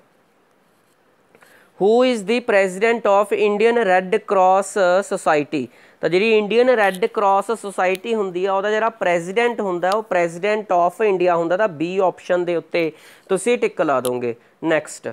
who is the president of Indian red cross society ਤਾਂ ਜਿਹੜੀ ਇੰਡੀਅਨ ਰੈੱਡ ਕਰਾਸ ਸੁਸਾਇਟੀ ਹੁੰਦੀ ਆ ਉਹਦਾ ਜਿਹੜਾ ਪ੍ਰੈਜ਼ੀਡੈਂਟ ਹੁੰਦਾ ਉਹ ਪ੍ਰੈਜ਼ੀਡੈਂਟ ਆਫ ਇੰਡੀਆ ਹੁੰਦਾ ਤਾਂ ਬੀ ਆਪਸ਼ਨ ਦੇ ਉੱਤੇ ਤੁਸੀਂ ਟਿਕ ਲਾ ਦੋਗੇ next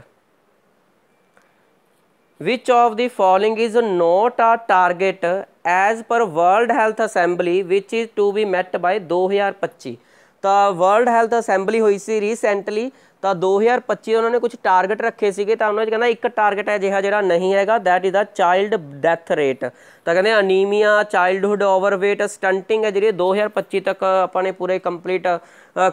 which of the following is not a target as per world health assembly which is to be met by 2025 ਤਾਂ ਵਰਲਡ ਹੈਲਥ ਅਸੈਂਬਲੀ ਹੋਈ ਸੀ ਰੀਸੈਂਟਲੀ ਤਾਂ 2025 ਉਹਨਾਂ ਨੇ ਕੁਝ ਟਾਰਗੇਟ ਰੱਖੇ ਸੀਗੇ ਤਾਂ ਉਹਨਾਂ ਵਿੱਚ ਕਹਿੰਦਾ ਇੱਕ ਟਾਰਗੇਟ ਹੈ ਜਿਹੜਾ ਜਿਹੜਾ ਨਹੀਂ ਹੈਗਾ that is the child death rate ਤਾਂ ਕਹਿੰਦੇ ਅਨੀਮੀਆ ਚਾਈਲਡਹੁੱਡ ਓਵਰਵੇਟ ਸਟੰਟਿੰਗ ਹੈ ਜਿਹੜੇ 2025 ਤੱਕ ਆਪਾਂ ਨੇ ਪੂਰੇ ਕੰਪਲੀਟ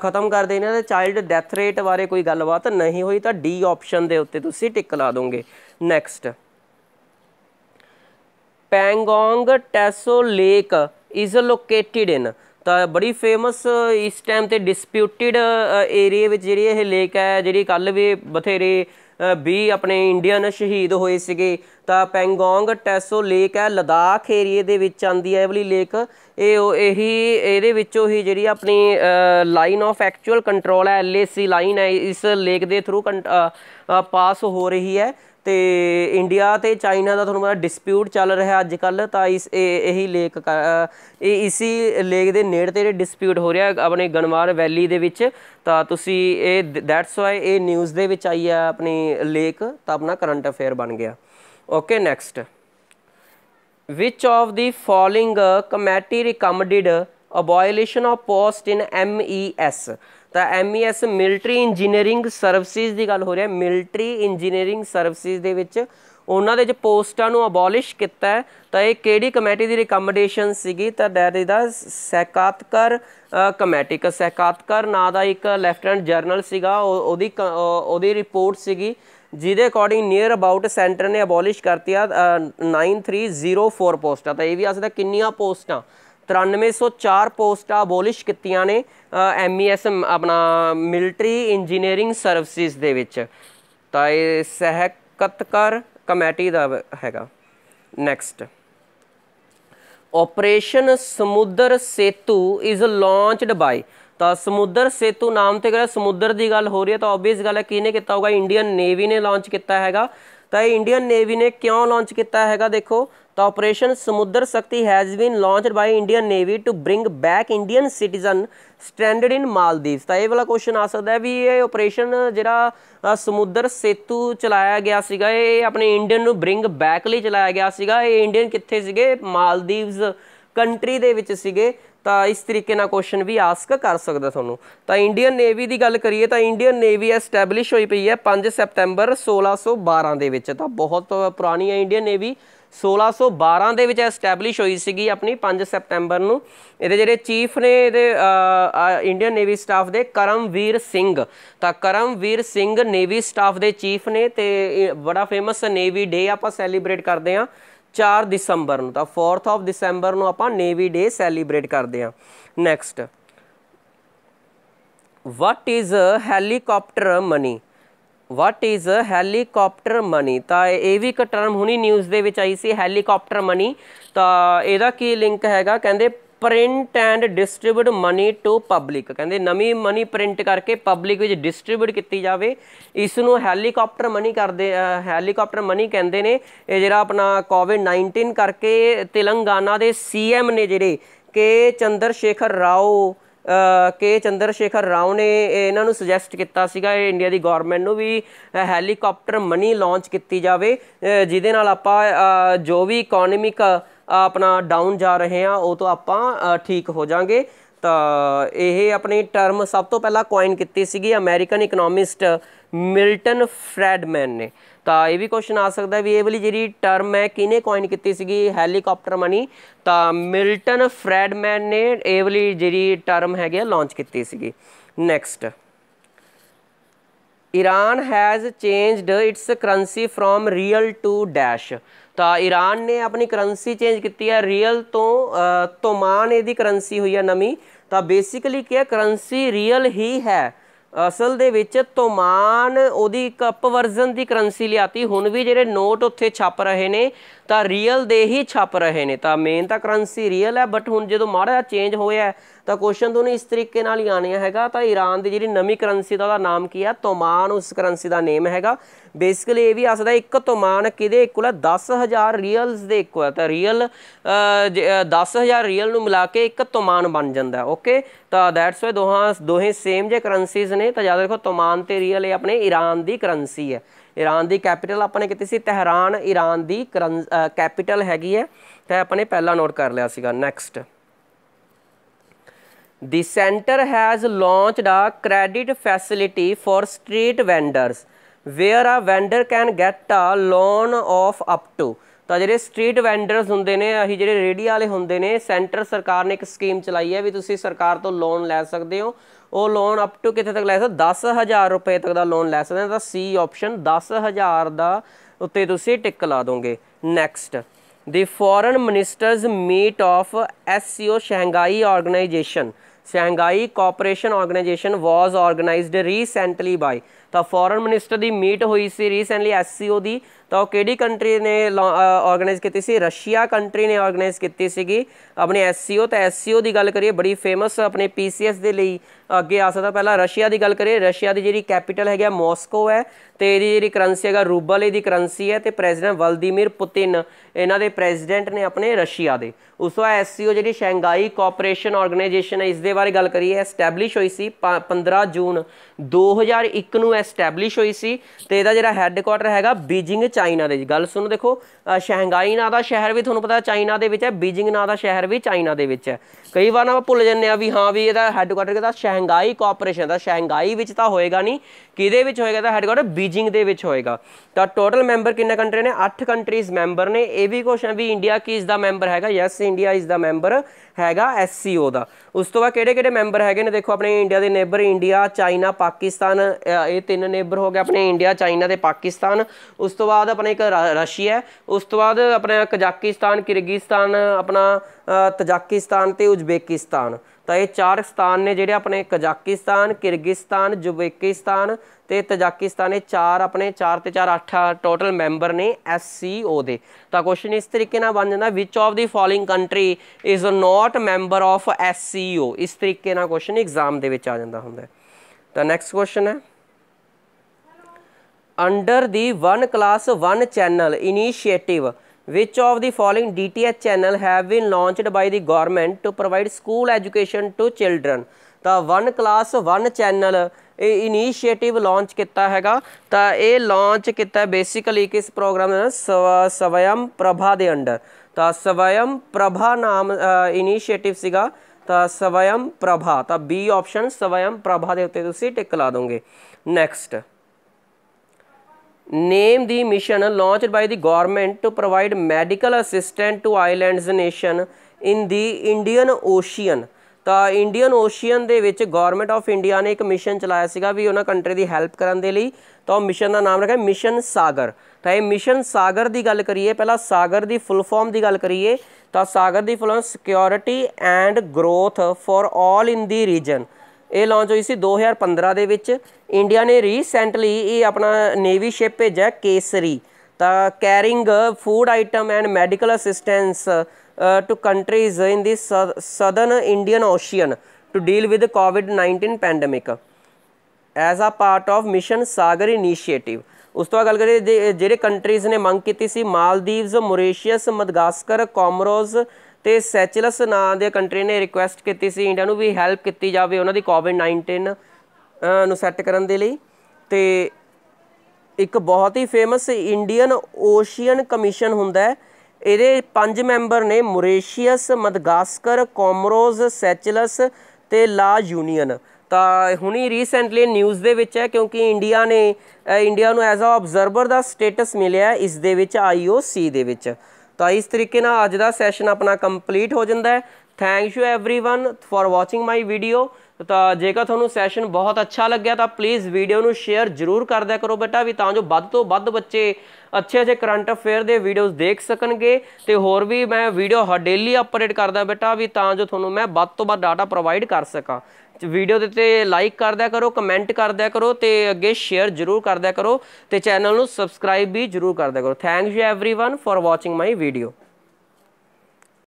ਖਤਮ ਕਰ ਦੇਣੇ ਤੇ ਚਾਈਲਡ ਡੈਥ ਰੇਟ ਬਾਰੇ ਕੋਈ ਗੱਲਬਾਤ ਨਹੀਂ ਹੋਈ ਤਾਂ ਡੀ ਆਪਸ਼ਨ ਦੇ ਉੱਤੇ ਤੁਸੀਂ ਟਿਕ ਲਾ ਦੋਗੇ next Pangong Tso lake is located in ਤਾਂ ਬੜੀ ਫੇਮਸ ਇਸ ਟਾਈਮ ਤੇ ਡਿਸਪਿਊਟਿਡ ਏਰੀਆ ਵਿੱਚ ਜਿਹੜੀ ਇਹ ਲੇਕ ਹੈ ਜਿਹੜੀ ਕੱਲ ਵੀ ਬਥੇਰੇ ਵੀ ਆਪਣੇ ਇੰਡੀਅਨ ਸ਼ਹੀਦ ਹੋਏ ਸੀਗੇ ਤਾਂ ਪੈਂਗੋਂਗ ਟੈਸੋ ਲੇਕ ਹੈ ਲਦਾਖ ਏਰੀਆ ਦੇ ਵਿੱਚ ਆਂਦੀ ਹੈ ਇਹ ਵਾਲੀ ਲੇਕ ਇਹ ਇਹੀ ਇਹਦੇ ਵਿੱਚੋਂ ਹੀ ਜਿਹੜੀ ਆਪਣੀ ਲਾਈਨ ਆਫ ਐਕਚੁਅਲ ਕੰਟਰੋਲ ਹੈ ਐਲਏਸੀ ਲਾਈਨ ਹੈ ਇਸ ਲੇਕ ਦੇ ਥਰੂ ਪਾਸ ਹੋ ਰਹੀ ਹੈ ਤੇ ਇੰਡੀਆ ਤੇ ਚਾਈਨਾ ਦਾ ਤੁਹਾਨੂੰ ਪਤਾ ਡਿਸਪਿਊਟ ਚੱਲ ਰਿਹਾ ਅੱਜ ਕੱਲ ਤਾਂ ਇਸ ਇਹੀ ਲੇਕ ਇਹ ਇਸੀ ਲੇਕ ਦੇ ਨੇੜੇ ਤੇ ਡਿਸਪਿਊਟ ਹੋ ਰਿਹਾ ਆਪਣੇ ਗਨਵਾਰ ਵੈਲੀ ਦੇ ਵਿੱਚ ਤਾਂ ਤੁਸੀਂ ਇਹ ਦੈਟਸ ਵਾਈ ਇਹ ਨਿਊਜ਼ ਦੇ ਵਿੱਚ ਆਈ ਆ ਆਪਣੀ ਲੇਕ ਤਾਂ ਆਪਣਾ ਕਰੰਟ ਅਫੇਅਰ ਬਣ ਗਿਆ okay next which the following committee recommended committee of post in M E S ਤਾਂ ਐਮਈਐਸ ਮਿਲਟਰੀ ਇੰਜੀਨੀਅਰਿੰਗ ਸਰਵਿਸਿਜ਼ ਦੀ ਗੱਲ ਹੋ ਰਹੀ ਹੈ ਮਿਲਟਰੀ ਇੰਜੀਨੀਅਰਿੰਗ ਸਰਵਿਸਿਜ਼ ਦੇ ਵਿੱਚ ਉਹਨਾਂ ਦੇ ਚ ਪੋਸਟਾਂ ਨੂੰ ਅਬੋਲਿਸ਼ ਕੀਤਾ ਤਾਂ ਇਹ ਕਿਹੜੀ ਕਮੇਟੀ ਦੀ ਰਿਕਮੈਂਡੇਸ਼ਨ ਸੀਗੀ ਤਾਂ ਡੈਟ ਦਾ ਸਹਿਕਾਤਕਰ ਕਮੇਟੀ ਦਾ ਸਹਿਕਾਤਕਰ ਨਾਂ ਦਾ ਇੱਕ ਲੈਫਟਨੈਂਟ ਜਰਨਲ ਸੀਗਾ ਉਹਦੀ ਉਹਦੀ ਰਿਪੋਰਟ ਸੀਗੀ ਜਿਹਦੇ ਅਕੋਰਡਿੰਗ ਨੀਅਰ ਅਬਾਊਟ ਸੈਂਟਰ ਨੇ ਅਬੋਲਿਸ਼ ਕਰਤੀ ਆ 9304 ਪੋਸਟਾਂ ਤਾਂ ਇਹ ਵੀ ਅਸਲ ਕਿੰਨੀਆਂ ਪੋਸਟਾਂ 9304 ਪੋਸਟਾਂ ਅਬੋਲਿਸ਼ ਕੀਤੀਆਂ ਨੇ ਐਮਐਸ e ਆਪਣਾ ਮਿਲਟਰੀ ਇੰਜੀਨੀਅਰਿੰਗ ਸਰਵਿਸਿਜ਼ ਦੇ ਵਿੱਚ ਤਾਂ ਇਹ ਸਹਿਕਤਕਰ ਕਮੇਟੀ ਦਾ ਹੈਗਾ ਨੈਕਸਟ ਆਪਰੇਸ਼ਨ ਸਮੁੰਦਰ ਸੇਤੂ ਇਜ਼ ਲਾਂਚਡ ਬਾਈ ਤਾਂ ਸਮੁੰਦਰ ਸੇਤੂ ਨਾਮ ਤੇ ਜਿਹੜਾ ਸਮੁੰਦਰ ਦੀ ਗੱਲ ਹੋ ਰਹੀ ਹੈ ਤਾਂ ਆਬਵੀਅਸ ਗੱਲ ਹੈ ਕਿਹਨੇ ਕੀਤਾ ਹੋਗਾ ਇੰਡੀਅਨ ਨੇਵੀ ਨੇ ਲਾਂਚ ਕੀਤਾ ਹੈਗਾ ਤਾਂ ਇਹ ਇੰਡੀਅਨ ਨੇਵੀ ਨੇ ਕਿਉਂ ਲਾਂਚ ਕੀਤਾ ਹੈਗਾ ਦੇਖੋ ਤਾਂ operation Samudra Shakti has been launched by Indian navy to bring back Indian citizen stranded in Maldives ਤਾਂ ਇਹ ਵਾਲਾ ਕੁਐਸਚਨ ਆ ਸਕਦਾ ਹੈ ਵੀ ਇਹ ਆਪਰੇਸ਼ਨ ਜਿਹੜਾ ਸਮੁੰਦਰ ਸੇਤੂ ਚਲਾਇਆ ਗਿਆ ਸੀਗਾ ਇਹ ਆਪਣੇ ਇੰਡੀਅਨ ਨੂੰ ਬ੍ਰਿੰਗ ਬੈਕ ਲਈ ਚਲਾਇਆ ਗਿਆ ਸੀਗਾ ਇਹ ਇੰਡੀਅਨ ਕਿੱਥੇ ਸੀਗੇ ਮਾਲਦੀਵਸ ਕੰਟਰੀ ਦੇ ਵਿੱਚ ਸੀਗੇ ਤਾਂ ਇਸ ਤਰੀਕੇ ਨਾਲ ਕੁਐਸਚਨ ਵੀ ਆਸਕ ਕਰ ਸਕਦਾ ਤੁਹਾਨੂੰ ਤਾਂ ਇੰਡੀਅਨ ਨੇਵੀ ਦੀ ਗੱਲ ਕਰੀਏ ਤਾਂ ਇੰਡੀਅਨ ਨੇਵੀ ਐਸਟੈਬਲਿਸ਼ ਹੋਈ ਪਈ ਹੈ 5 ਸਪਟੈਂਬਰ 1612 ਦੇ ਵਿੱਚ ਤਾਂ ਬਹੁਤ ਪੁਰਾਣੀ ਹੈ ਇੰਡੀਅਨ ਨੇਵੀ 1612 ਦੇ ਵਿੱਚ ਐਸਟੈਬਲਿਸ਼ ਹੋਈ ਸੀਗੀ ਆਪਣੀ 5 ਸਪਟੈਂਬਰ ਨੂੰ ਇਹਦੇ ਜਿਹੜੇ ਚੀਫ ਨੇ ਇਹਦੇ ਇੰਡੀਅਨ ਨੇਵੀ ਸਟਾਫ ਦੇ ਕਰਮਵੀਰ ਸਿੰਘ ਤਾਂ ਕਰਮਵੀਰ ਸਿੰਘ ਨੇਵੀ ਸਟਾਫ ਦੇ ਚੀਫ ਨੇ ਤੇ ਬੜਾ ਫੇਮਸ ਨੇਵੀ ਡੇ ਆਪਾਂ ਸੈਲੀਬ੍ਰੇਟ ਕਰਦੇ ਆ 4 ਦਸੰਬਰ ਨੂੰ ਤਾਂ 4th ਆਫ ਦਸੰਬਰ ਨੂੰ ਆਪਾਂ ਨੇਵੀ ਡੇ ਸੈਲੀਬ੍ਰੇਟ ਕਰਦੇ ਆ next what is helicopter money what is helicopter money ਤਾਂ ਇਹ ਵੀ ਇੱਕ ਟਰਮ ਹੁਣੀ ਨਿਊਜ਼ ਦੇ ਵਿੱਚ ਆਈ ਸੀ ਹੈਲੀਕਾਪਟਰ ਮਨੀ ਤਾਂ ਇਹਦਾ ਕੀ ਲਿੰਕ ਹੈਗਾ ਕਹਿੰਦੇ print and distribute money to public ਕਹਿੰਦੇ ਨਵੀਂ ਮਨੀ ਪ੍ਰਿੰਟ ਕਰਕੇ ਪਬਲਿਕ ਵਿੱਚ ਡਿਸਟ੍ਰਿਬਿਊਟ ਕੀਤੀ ਜਾਵੇ ਇਸ ਨੂੰ ਹੈਲੀਕਾਪਟਰ ਮਨੀ ਕਰਦੇ ਹੈਲੀਕਾਪਟਰ ਮਨੀ ਕਹਿੰਦੇ ਨੇ ਇਹ ਜਿਹੜਾ ਆਪਣਾ ਕੋਵਿਡ 19 ਕਰਕੇ ਤੇਲੰਗਾਨਾ ਦੇ ਸੀਐਮ ਨੇ ਜਿਹੜੇ ਕੇ ਚੰਦਰ ਸ਼ੇਖਰ ਰਾਓ ਕੇ ਚੰਦਰ ਸ਼ੇਖਰ ਰਾਓ ਨੇ ਇਹਨਾਂ ਨੂੰ ਸੁਜੈਸਟ ਕੀਤਾ ਸੀਗਾ ਇਹ ਇੰਡੀਆ ਦੀ ਗਵਰਨਮੈਂਟ ਨੂੰ ਵੀ ਹੈਲੀਕਾਪਟਰ ਮਨੀ ਲਾਂਚ ਕੀਤੀ ਜਾਵੇ ਜਿਹਦੇ ਨਾਲ ਆਪਾਂ ਜੋ ਵੀ ਇਕਨੋਮਿਕ ਆਪਣਾ ਡਾਊਨ ਜਾ ਰਹੇ ਆ ਉਹ ਤੋਂ ਆਪਾਂ ਠੀਕ ਹੋ ਜਾਾਂਗੇ ਤਾਂ ਇਹ ਆਪਣੀ ਟਰਮ ਸਭ ਤੋਂ ਪਹਿਲਾਂ ਕੋਇਨ ਕੀਤੀ ਸੀਗੀ ਅਮਰੀਕਨ ਇਕਨੋਮਿਸਟ ਮਿਲਟਨ ਫ੍ਰੈਡਮੈਨ ਨੇ ਤਾਂ ਇਹ ਵੀ ਕੁਐਸਚਨ ਆ ਸਕਦਾ ਵੀ ਇਹ ਵਾਲੀ ਜਿਹੜੀ ਟਰਮ ਹੈ ਕਿਨੇ ਕੋਇਨ ਕੀਤੀ ਸੀਗੀ ਹੈਲੀਕਾਪਟਰ ਮਨੀ ਤਾਂ ਮਿਲਟਨ ਫ੍ਰੈਡਮੈਨ ਨੇ ਇਹ ਵਾਲੀ ਜਿਹੜੀ ਟਰਮ ਹੈਗੀ ਆ ਲਾਂਚ ਕੀਤੀ ਸੀਗੀ next Iran has changed its currency from rial to dash ਤਾਂ ਈਰਾਨ ਨੇ ਆਪਣੀ ਕਰੰਸੀ ਚੇਂਜ ਕੀਤੀ ਹੈ ਰੀਅਲ ਤੋਂ ਤੋਮਾਨ ਇਹਦੀ ਕਰੰਸੀ ਹੋਈ ਹੈ ਨਵੀਂ ਤਾਂ ਬੇਸਿਕਲੀ ਕੀ ਹੈ ਕਰੰਸੀ ਰੀਅਲ ਹੀ ਹੈ ਅਸਲ ਦੇ ਵਿੱਚ ਤੋਮਾਨ ਉਹਦੀ ਇੱਕ ਵਰਜ਼ਨ ਦੀ ਕਰੰਸੀ ਲਿਆਤੀ ਹੁਣ ਵੀ ਜਿਹੜੇ ਨੋਟ ਉੱਥੇ ਛਾਪ ਰਹੇ ਨੇ ਤਾਂ ਰੀਅਲ ਦੇ ਹੀ ਛਾਪ ਰਹੇ ਨੇ ਤਾਂ ਮੇਨ ਤਾਂ ਕਰੰਸੀ ਰੀਅਲ ਹੈ ਬਟ ਹੁਣ ਜਦੋਂ ਮਾੜਾ ਚੇਂਜ ਹੋਇਆ ਤਾਂ ਕੁਐਸਚਨ ਦੋਨੇ ਇਸ ਤਰੀਕੇ ਨਾਲ ਹੀ ਆਣੇ ਹੈਗਾ ਤਾਂ ਈਰਾਨ ਦੀ ਜਿਹੜੀ ਨਵੀਂ ਕਰੰਸੀ ਦਾ ਉਹਦਾ ਨਾਮ ਕੀ ਹੈ ਤੋਮਾਨ ਉਸ ਕਰੰਸੀ ਦਾ ਨੇਮ ਹੈਗਾ ਬੇਸਿਕਲੀ ਇਹ ਵੀ ਆ ਸਕਦਾ ਇੱਕ ਤੋਮਾਨ ਕਿਹਦੇ ਇਕੁਅਲ ਹੈ 10000 ਰੀਅਲਸ ਦੇ ਇਕੁਅਲ ਹੈ ਤਾਂ ਰੀਅਲ 10000 ਰੀਅਲ ਨੂੰ ਮਿਲਾ ਕੇ ਇੱਕ ਤੋਮਾਨ ਬਣ ਜਾਂਦਾ ਓਕੇ ਤਾਂ ਦੈਟਸ ਵਾਈ ਦੋਹਾਂ ਦੋਹੇ ਸੇਮ ਜੇ ਕਰੰਸੀਜ਼ ਨੇ ਤਾਂ ਯਾਦ ਰੱਖੋ ਤੋਮਾਨ ਤੇ ਰੀਅਲ ਇਹ ਆਪਣੇ ਈਰਾਨ ਦੀ ਕਰੰਸੀ ਹੈ ਈਰਾਨ ਦੀ ਕੈਪੀਟਲ ਆਪਾਂ ਨੇ ਕਿਤੇ ਸੀ ਤਹਿਰਾਨ ਈਰਾਨ ਦੀ ਕੈਪੀਟਲ ਹੈਗੀ ਹੈ ਤਾਂ ਆਪਾਂ ਨੇ ਪਹਿਲਾਂ ਨੋਟ ਕਰ ਲਿਆ ਸੀਗਾ next The center has launched a credit facility for street vendors where a vendor can get a loan of up to ਤਾਂ ਜਿਹੜੇ ਸਟਰੀਟ ਵੈਂਡਰਸ ਹੁੰਦੇ ਨੇ ਆਹੀ ਜਿਹੜੇ ਰੇਡੀ ਵਾਲੇ ਹੁੰਦੇ ਨੇ ਸੈਂਟਰ ਸਰਕਾਰ ਨੇ ਇੱਕ ਸਕੀਮ ਚਲਾਈ ਹੈ ਵੀ ਤੁਸੀਂ ਸਰਕਾਰ ਤੋਂ ਲੋਨ ਲੈ ਸਕਦੇ ਹੋ ਉਹ ਲੋਨ ਅਪ ਟੂ ਕਿੱਥੇ ਤੱਕ ਲੈ ਸਕਦੇ 10000 ਰੁਪਏ ਤੱਕ ਦਾ ਲੋਨ ਲੈ ਸਕਦੇ ਹੋ ਤਾਂ ਸੀ ਆਪਸ਼ਨ 10000 ਦਾ ਉੱਤੇ ਤੁਸੀਂ ਟਿਕ ਲਾ ਦੋਗੇ next the foreign ministers meet of SCO Shanghai organisation Shanghai Cooperation Organization was organized recently by ਤਾਂ ਫੋਰਨ ਮਿਨਿਸਟਰ ਦੀ ਮੀਟ ਹੋਈ ਸੀ ਰੀਸੈਂਟਲੀ ਐਸਸੀਓ ਦੀ ਤਾਂ ਉਹ ਕਿਹੜੀ ਕੰਟਰੀ ਨੇ ਆਰਗੇਨਾਈਜ਼ ਕੀਤੀ ਸੀ ਰਸ਼ੀਆ ਕੰਟਰੀ ਨੇ ਆਰਗੇਨਾਈਜ਼ ਕੀਤੀ ਸੀਗੀ ਆਪਣੇ ਐਸਸੀਓ ਤਾਂ ਐਸਸੀਓ ਦੀ ਗੱਲ ਕਰੀਏ ਬੜੀ ਫੇਮਸ ਆਪਣੇ ਪੀਸੀਐਸ ਦੇ ਲਈ ਅੱਗੇ ਆ ਸਕਦਾ ਪਹਿਲਾਂ ਰਸ਼ੀਆ ਦੀ ਗੱਲ ਕਰੀਏ ਰਸ਼ੀਆ ਦੀ ਜਿਹੜੀ ਕੈਪੀਟਲ ਹੈਗਾ ਮਾਸਕੋ ਹੈ ਤੇ ਇਹਦੀ ਜਿਹੜੀ ਕਰੰਸੀ ਹੈਗਾ ਰੂਬਲ ਇਹਦੀ ਕਰੰਸੀ ਹੈ ਤੇ ਪ੍ਰੈਜ਼ੀਡੈਂਟ ਵਲਦੀਮੀਰ ਪੁਤਿਨ ਇਹਨਾਂ ਦੇ ਪ੍ਰੈਜ਼ੀਡੈਂਟ ਨੇ ਆਪਣੇ ਰਸ਼ੀਆ ਦੇ ਉਸ ਤੋਂ ਐਸਸੀਓ ਜਿਹੜੀ ਸ਼ੈਂਗਾਈ ਕੋਆਪਰੇਸ਼ਨ ਆਰਗੇਨਾਈਜੇਸ਼ਨ ਹੈ ਇਸ ਦੇ ਬਾਰੇ ਗੱਲ ਕਰੀਏ ਐਸਟੈਬਲਿਸ਼ ਹੋਈ ਸੀ 15 ਜੂਨ 2001 ਨੂੰ ਐਸਟੈਬਲਿਸ਼ ਹੋਈ ਸੀ ਤੇ ਇਹਦਾ ਜਿਹੜਾ ਹੈੱਡਕੁਆਟਰ ਹੈਗਾ ਬੀਜਿੰਗ ਚਾਈਨਾ ਦੇ ਗੱਲ ਸੁਣੋ ਦੇਖੋ ਸ਼ੰਘਾਈ ਨਾਂ ਦਾ ਸ਼ਹਿਰ ਵੀ ਤੁਹਾਨੂੰ ਪਤਾ ਚਾਈਨਾ ਦੇ ਵਿੱਚ ਹੈ ਬੀਜਿੰਗ ਨਾਂ ਦਾ ਸ਼ਹਿਰ ਵੀ ਚਾਈਨਾ ਦੇ ਵਿੱਚ ਹੈ ਕਈ ਵਾਰ ਨਾ ਭੁੱਲ ਜੰਨੇ ਆ ਵੀ ਹਾਂ ਵੀ ਇਹਦਾ ਹੈੱਡਕੁਆਟਰ ਕਿਹਦਾ ਸ਼ੰਘਾਈ ਕੋਆਪਰੇਸ਼ਨ ਦਾ ਸ਼ੰਘਾਈ ਵਿੱਚ ਤਾਂ ਹੋਏਗਾ ਨਹੀਂ ਕਿਹਦੇ ਵਿੱਚ ਹੋਏਗਾ ਤਾਂ ਹੈੱਡਕੁਆਟਰ ਬੀਜਿੰਗ ਦੇ ਵਿੱਚ ਹੋਏਗਾ ਤਾਂ ਟੋਟਲ ਮੈਂਬਰ ਕਿੰਨੇ ਕੰਟਰੀ ਨੇ 8 ਕੰਟਰੀਜ਼ ਮੈਂਬਰ ਨੇ ਇਹ ਵੀ ਕੁਐਸਚਨ ਵੀ ਇੰਡੀਆ ਕੀ ਇਸ ਦਾ ਮੈਂਬਰ ਹੈਗਾ ਯੈਸ ਇੰਡੀਆ ਇਸ ਦਾ ਮੈਂਬਰ ਹੈਗਾ ਐਸਸੀਓ ਦਾ ਉਸ ਤੋਂ ਬਾਅਦ ਕਿਹੜੇ ਕਿਹੜੇ ਮੈਂਬਰ ਹੈਗੇ ਨੇ ਦੇਖੋ ਆਪਣੇ ਇੰਡੀਆ ਦੇ ਨੇਬਰ ਇੰਡੀਆ ਚਾਈਨਾ ਪਾਕਿਸਤਾਨ ਇਹ ਤਿੰਨ ਨੇਬਰ ਹੋ ਗਏ ਆਪਣੇ ਇੰਡੀਆ ਚਾਈਨਾ ਤੇ ਪਾਕਿਸਤਾਨ ਉਸ ਤੋਂ ਬਾਅਦ ਆਪਣਾ ਇੱਕ ਰਸ਼ੀਆ ਉਸ ਤੋਂ ਬਾਅਦ ਆਪਣਾ ਕਜ਼ਾਕਿਸਤਾਨ ਕਿਰਗਿਸਤਾਨ ਆਪਣਾ ਤਜਾਕਿਸਤਾਨ ਤੇ ਉਜ਼ਬੇਕਿਸਤਾਨ ਤਾਂ ਇਹ ਚਾਰ ਸਥਾਨ ਨੇ ਜਿਹੜੇ ਆਪਣੇ ਕਜ਼ਾਕਿਸਤਾਨ ਕਿਰਗਿਸਤਾਨ ਜ਼ੁਬੇਕਿਸਤਾਨ ਤੇ ਤਜਾਕਿਸਤਾਨ ਇਹ ਚਾਰ ਆਪਣੇ ਚਾਰ ਤੇ ਚਾਰ ਅੱਠ ਟੋਟਲ ਮੈਂਬਰ ਨੇ ਐਸਸੀਓ ਦੇ ਤਾਂ ਕੁਐਸਚਨ ਇਸ ਤਰੀਕੇ ਨਾਲ ਬਣ ਜਾਂਦਾ which of the following country is not member of SCO ਇਸ ਤਰੀਕੇ ਨਾਲ ਕੁਐਸਚਨ ਐਗਜ਼ਾਮ ਦੇ ਵਿੱਚ ਆ ਜਾਂਦਾ ਹੁੰਦਾ ਹੈ the next question hai under the one class one channel initiative which of the following dth channel have been launched by the government to provide school education to children the one class one channel ਇਹ initiative launch ਕੀਤਾ ਹੈਗਾ ਤਾਂ ਇਹ launch ਕੀਤਾ basically ਕਿਸ programme ਦਾ ਸਵਯਮ ਪ੍ਰਭਾ ਦੇ under ਤਾਂ ਸਵਯਮ ਪ੍ਰਭਾ ਨਾਮ ਇਨੀਸ਼ੀਏਟਿਵ ਸੀਗਾ ਤਾਂ ਸਵਯੰ ਪ੍ਰਭਾ ਤਾਂ ਬੀ ਆਪਸ਼ਨ ਸਵਯੰ ਪ੍ਰਭਾ ਦੇ ਉੱਤੇ ਤੁਸੀਂ ਟਿਕ ਲਾ ਦੋਗੇ next name the mission launched by the government to provide medical assistant to islands nation in the Indian ocean ਤਾਂ ਇੰਡੀਅਨ ਓਸ਼ੀਅਨ ਦੇ ਵਿੱਚ ਗਵਰਨਮੈਂਟ ਆਫ ਇੰਡੀਆ ਨੇ ਇੱਕ ਮਿਸ਼ਨ ਚਲਾਇਆ ਸੀਗਾ ਵੀ ਉਹਨਾਂ ਕੰਟਰੀ ਦੀ ਹੈਲਪ ਕਰਨ ਦੇ ਲਈ ਤਾਂ ਉਹ ਮਿਸ਼ਨ ਦਾ ਨਾਮ ਰੱਖਿਆ ਮਿਸ਼ਨ ਸਾਗਰ ਤਾਂ ਇਹ ਮਿਸ਼ਨ ਸਾਗਰ ਦੀ ਗੱਲ ਕਰੀਏ ਪਹਿਲਾਂ ਸਾਗਰ ਦੀ ਫੁੱਲ ਫਾਰਮ ਦੀ ਗੱਲ ਕਰੀਏ ਤਾਂ ਸਾਗਰ ਦੀ full security and growth for all in the region ਇਹ ਲਾਂਚ ਹੋਈ ਸੀ 2015 ਦੇ ਵਿੱਚ ਇੰਡੀਆ ਨੇ ਰੀਸੈਂਟਲੀ ਇਹ ਆਪਣਾ ਨੇਵੀ ਸ਼ਿਪ ਭੇਜਿਆ ਕੇਸਰੀ ਤਾਂ carrying food item and medical assistance to countries in the southern Indian ocean to deal with ਕੋਵਿਡ-19 pandemic as a part of mission Sagar initiative ਉਸ ਤੋਂ ਬਾਅਦ ਗੱਲ ਕਰੀਏ ਜਿਹੜੇ ਕੰਟਰੀਜ਼ ਨੇ ਮੰਗ ਕੀਤੀ ਸੀ ਮਾਲਦੀਵਜ਼ ਮੋਰੇਸ਼ੀਅਸ ਮਦਗਾਸਕਰ ਕਾਮਰੋਸ ਤੇ ਸੈਚਲਸ ਨਾਂ ਦੇ ਕੰਟਰੀ ਨੇ ਰਿਕੁਐਸਟ ਕੀਤੀ ਸੀ ਇੰਡੀਆ ਨੂੰ ਵੀ ਹੈਲਪ ਕੀਤੀ ਜਾਵੇ ਉਹਨਾਂ ਦੀ ਕੋਵਿਡ 19 ਨੂੰ ਸੈੱਟ ਕਰਨ ਦੇ ਲਈ ਤੇ ਇੱਕ ਬਹੁਤ ਹੀ ਫੇਮਸ ਇੰਡੀਅਨ ਓਸ਼ੀਅਨ ਕਮਿਸ਼ਨ ਹੁੰਦਾ ਹੈ ਇਹਦੇ ਪੰਜ ਮੈਂਬਰ ਨੇ ਮੋਰੇਸ਼ੀਅਸ ਮਦਗਾਸਕਰ ਕਾਮਰੋਸ ਸੈਚਲਸ ਤੇ ਲਾ ਯੂਨੀਅਨ ਤਾਂ ਹੁਣੀ ਰੀਸੈਂਟਲੀ ਨਿਊਜ਼ ਦੇ ਵਿੱਚ ਹੈ ਕਿਉਂਕਿ ਇੰਡੀਆ ਨੇ ਇੰਡੀਆ ਨੂੰ ਐਜ਼ ਅ ਆਬਜ਼ਰਵਰ ਦਾ ਸਟੇਟਸ ਮਿਲਿਆ ਇਸ ਦੇ ਵਿੱਚ ਆਈਓਸੀ ਦੇ ਵਿੱਚ ਤਾਂ ਇਸ ਤਰੀਕੇ ਨਾਲ ਅੱਜ ਦਾ ਸੈਸ਼ਨ ਆਪਣਾ ਕੰਪਲੀਟ ਹੋ ਜਾਂਦਾ ਹੈ thank you everyone for watching my video ਤਾਂ ਜੇਕਰ ਤੁਹਾਨੂੰ ਸੈਸ਼ਨ ਬਹੁਤ ਅੱਛਾ ਲੱਗਿਆ ਤਾਂ ਪਲੀਜ਼ ਵੀਡੀਓ ਨੂੰ ਸ਼ੇਅਰ ਜ਼ਰੂਰ ਕਰ ਦਿਆ ਕਰੋ ਬੇਟਾ ਵੀ ਤਾਂ ਜੋ ਵੱਧ ਤੋਂ ਵੱਧ ਬੱਚੇ ਅੱਛੇ ਅੱਛੇ ਕਰੰਟ ਅਫੇਅਰ ਦੇ ਵੀਡੀਓਜ਼ ਦੇਖ ਸਕਣਗੇ ਤੇ ਹੋਰ ਵੀ ਮੈਂ ਵੀਡੀਓ ਹਰ ਡੇਲੀ ਅਪਡੇਟ ਕਰਦਾ ਬੇਟਾ ਵੀ ਤਾਂ ਜੋ ਤੁਹਾਨੂੰ ਮੈਂ ਵੱਧ ਤੋਂ ਵੱਧ ਡਾਟਾ ਪ੍ਰੋਵਾਈਡ ਕਰ ਸਕਾਂ ਵੀਡੀਓ ਦੇ ਉੱਤੇ ਲਾਈਕ ਕਰਦਿਆ ਕਰੋ ਕਮੈਂਟ ਕਰਦਿਆ ਕਰੋ ਤੇ ਅੱਗੇ ਸ਼ੇਅਰ ਜ਼ਰੂਰ ਕਰਦਿਆ ਕਰੋ ਤੇ ਚੈਨਲ ਨੂੰ ਸਬਸਕ੍ਰਾਈਬ ਵੀ ਜ਼ਰੂਰ ਕਰਦਿਆ ਕਰੋ thank you everyone for watching my video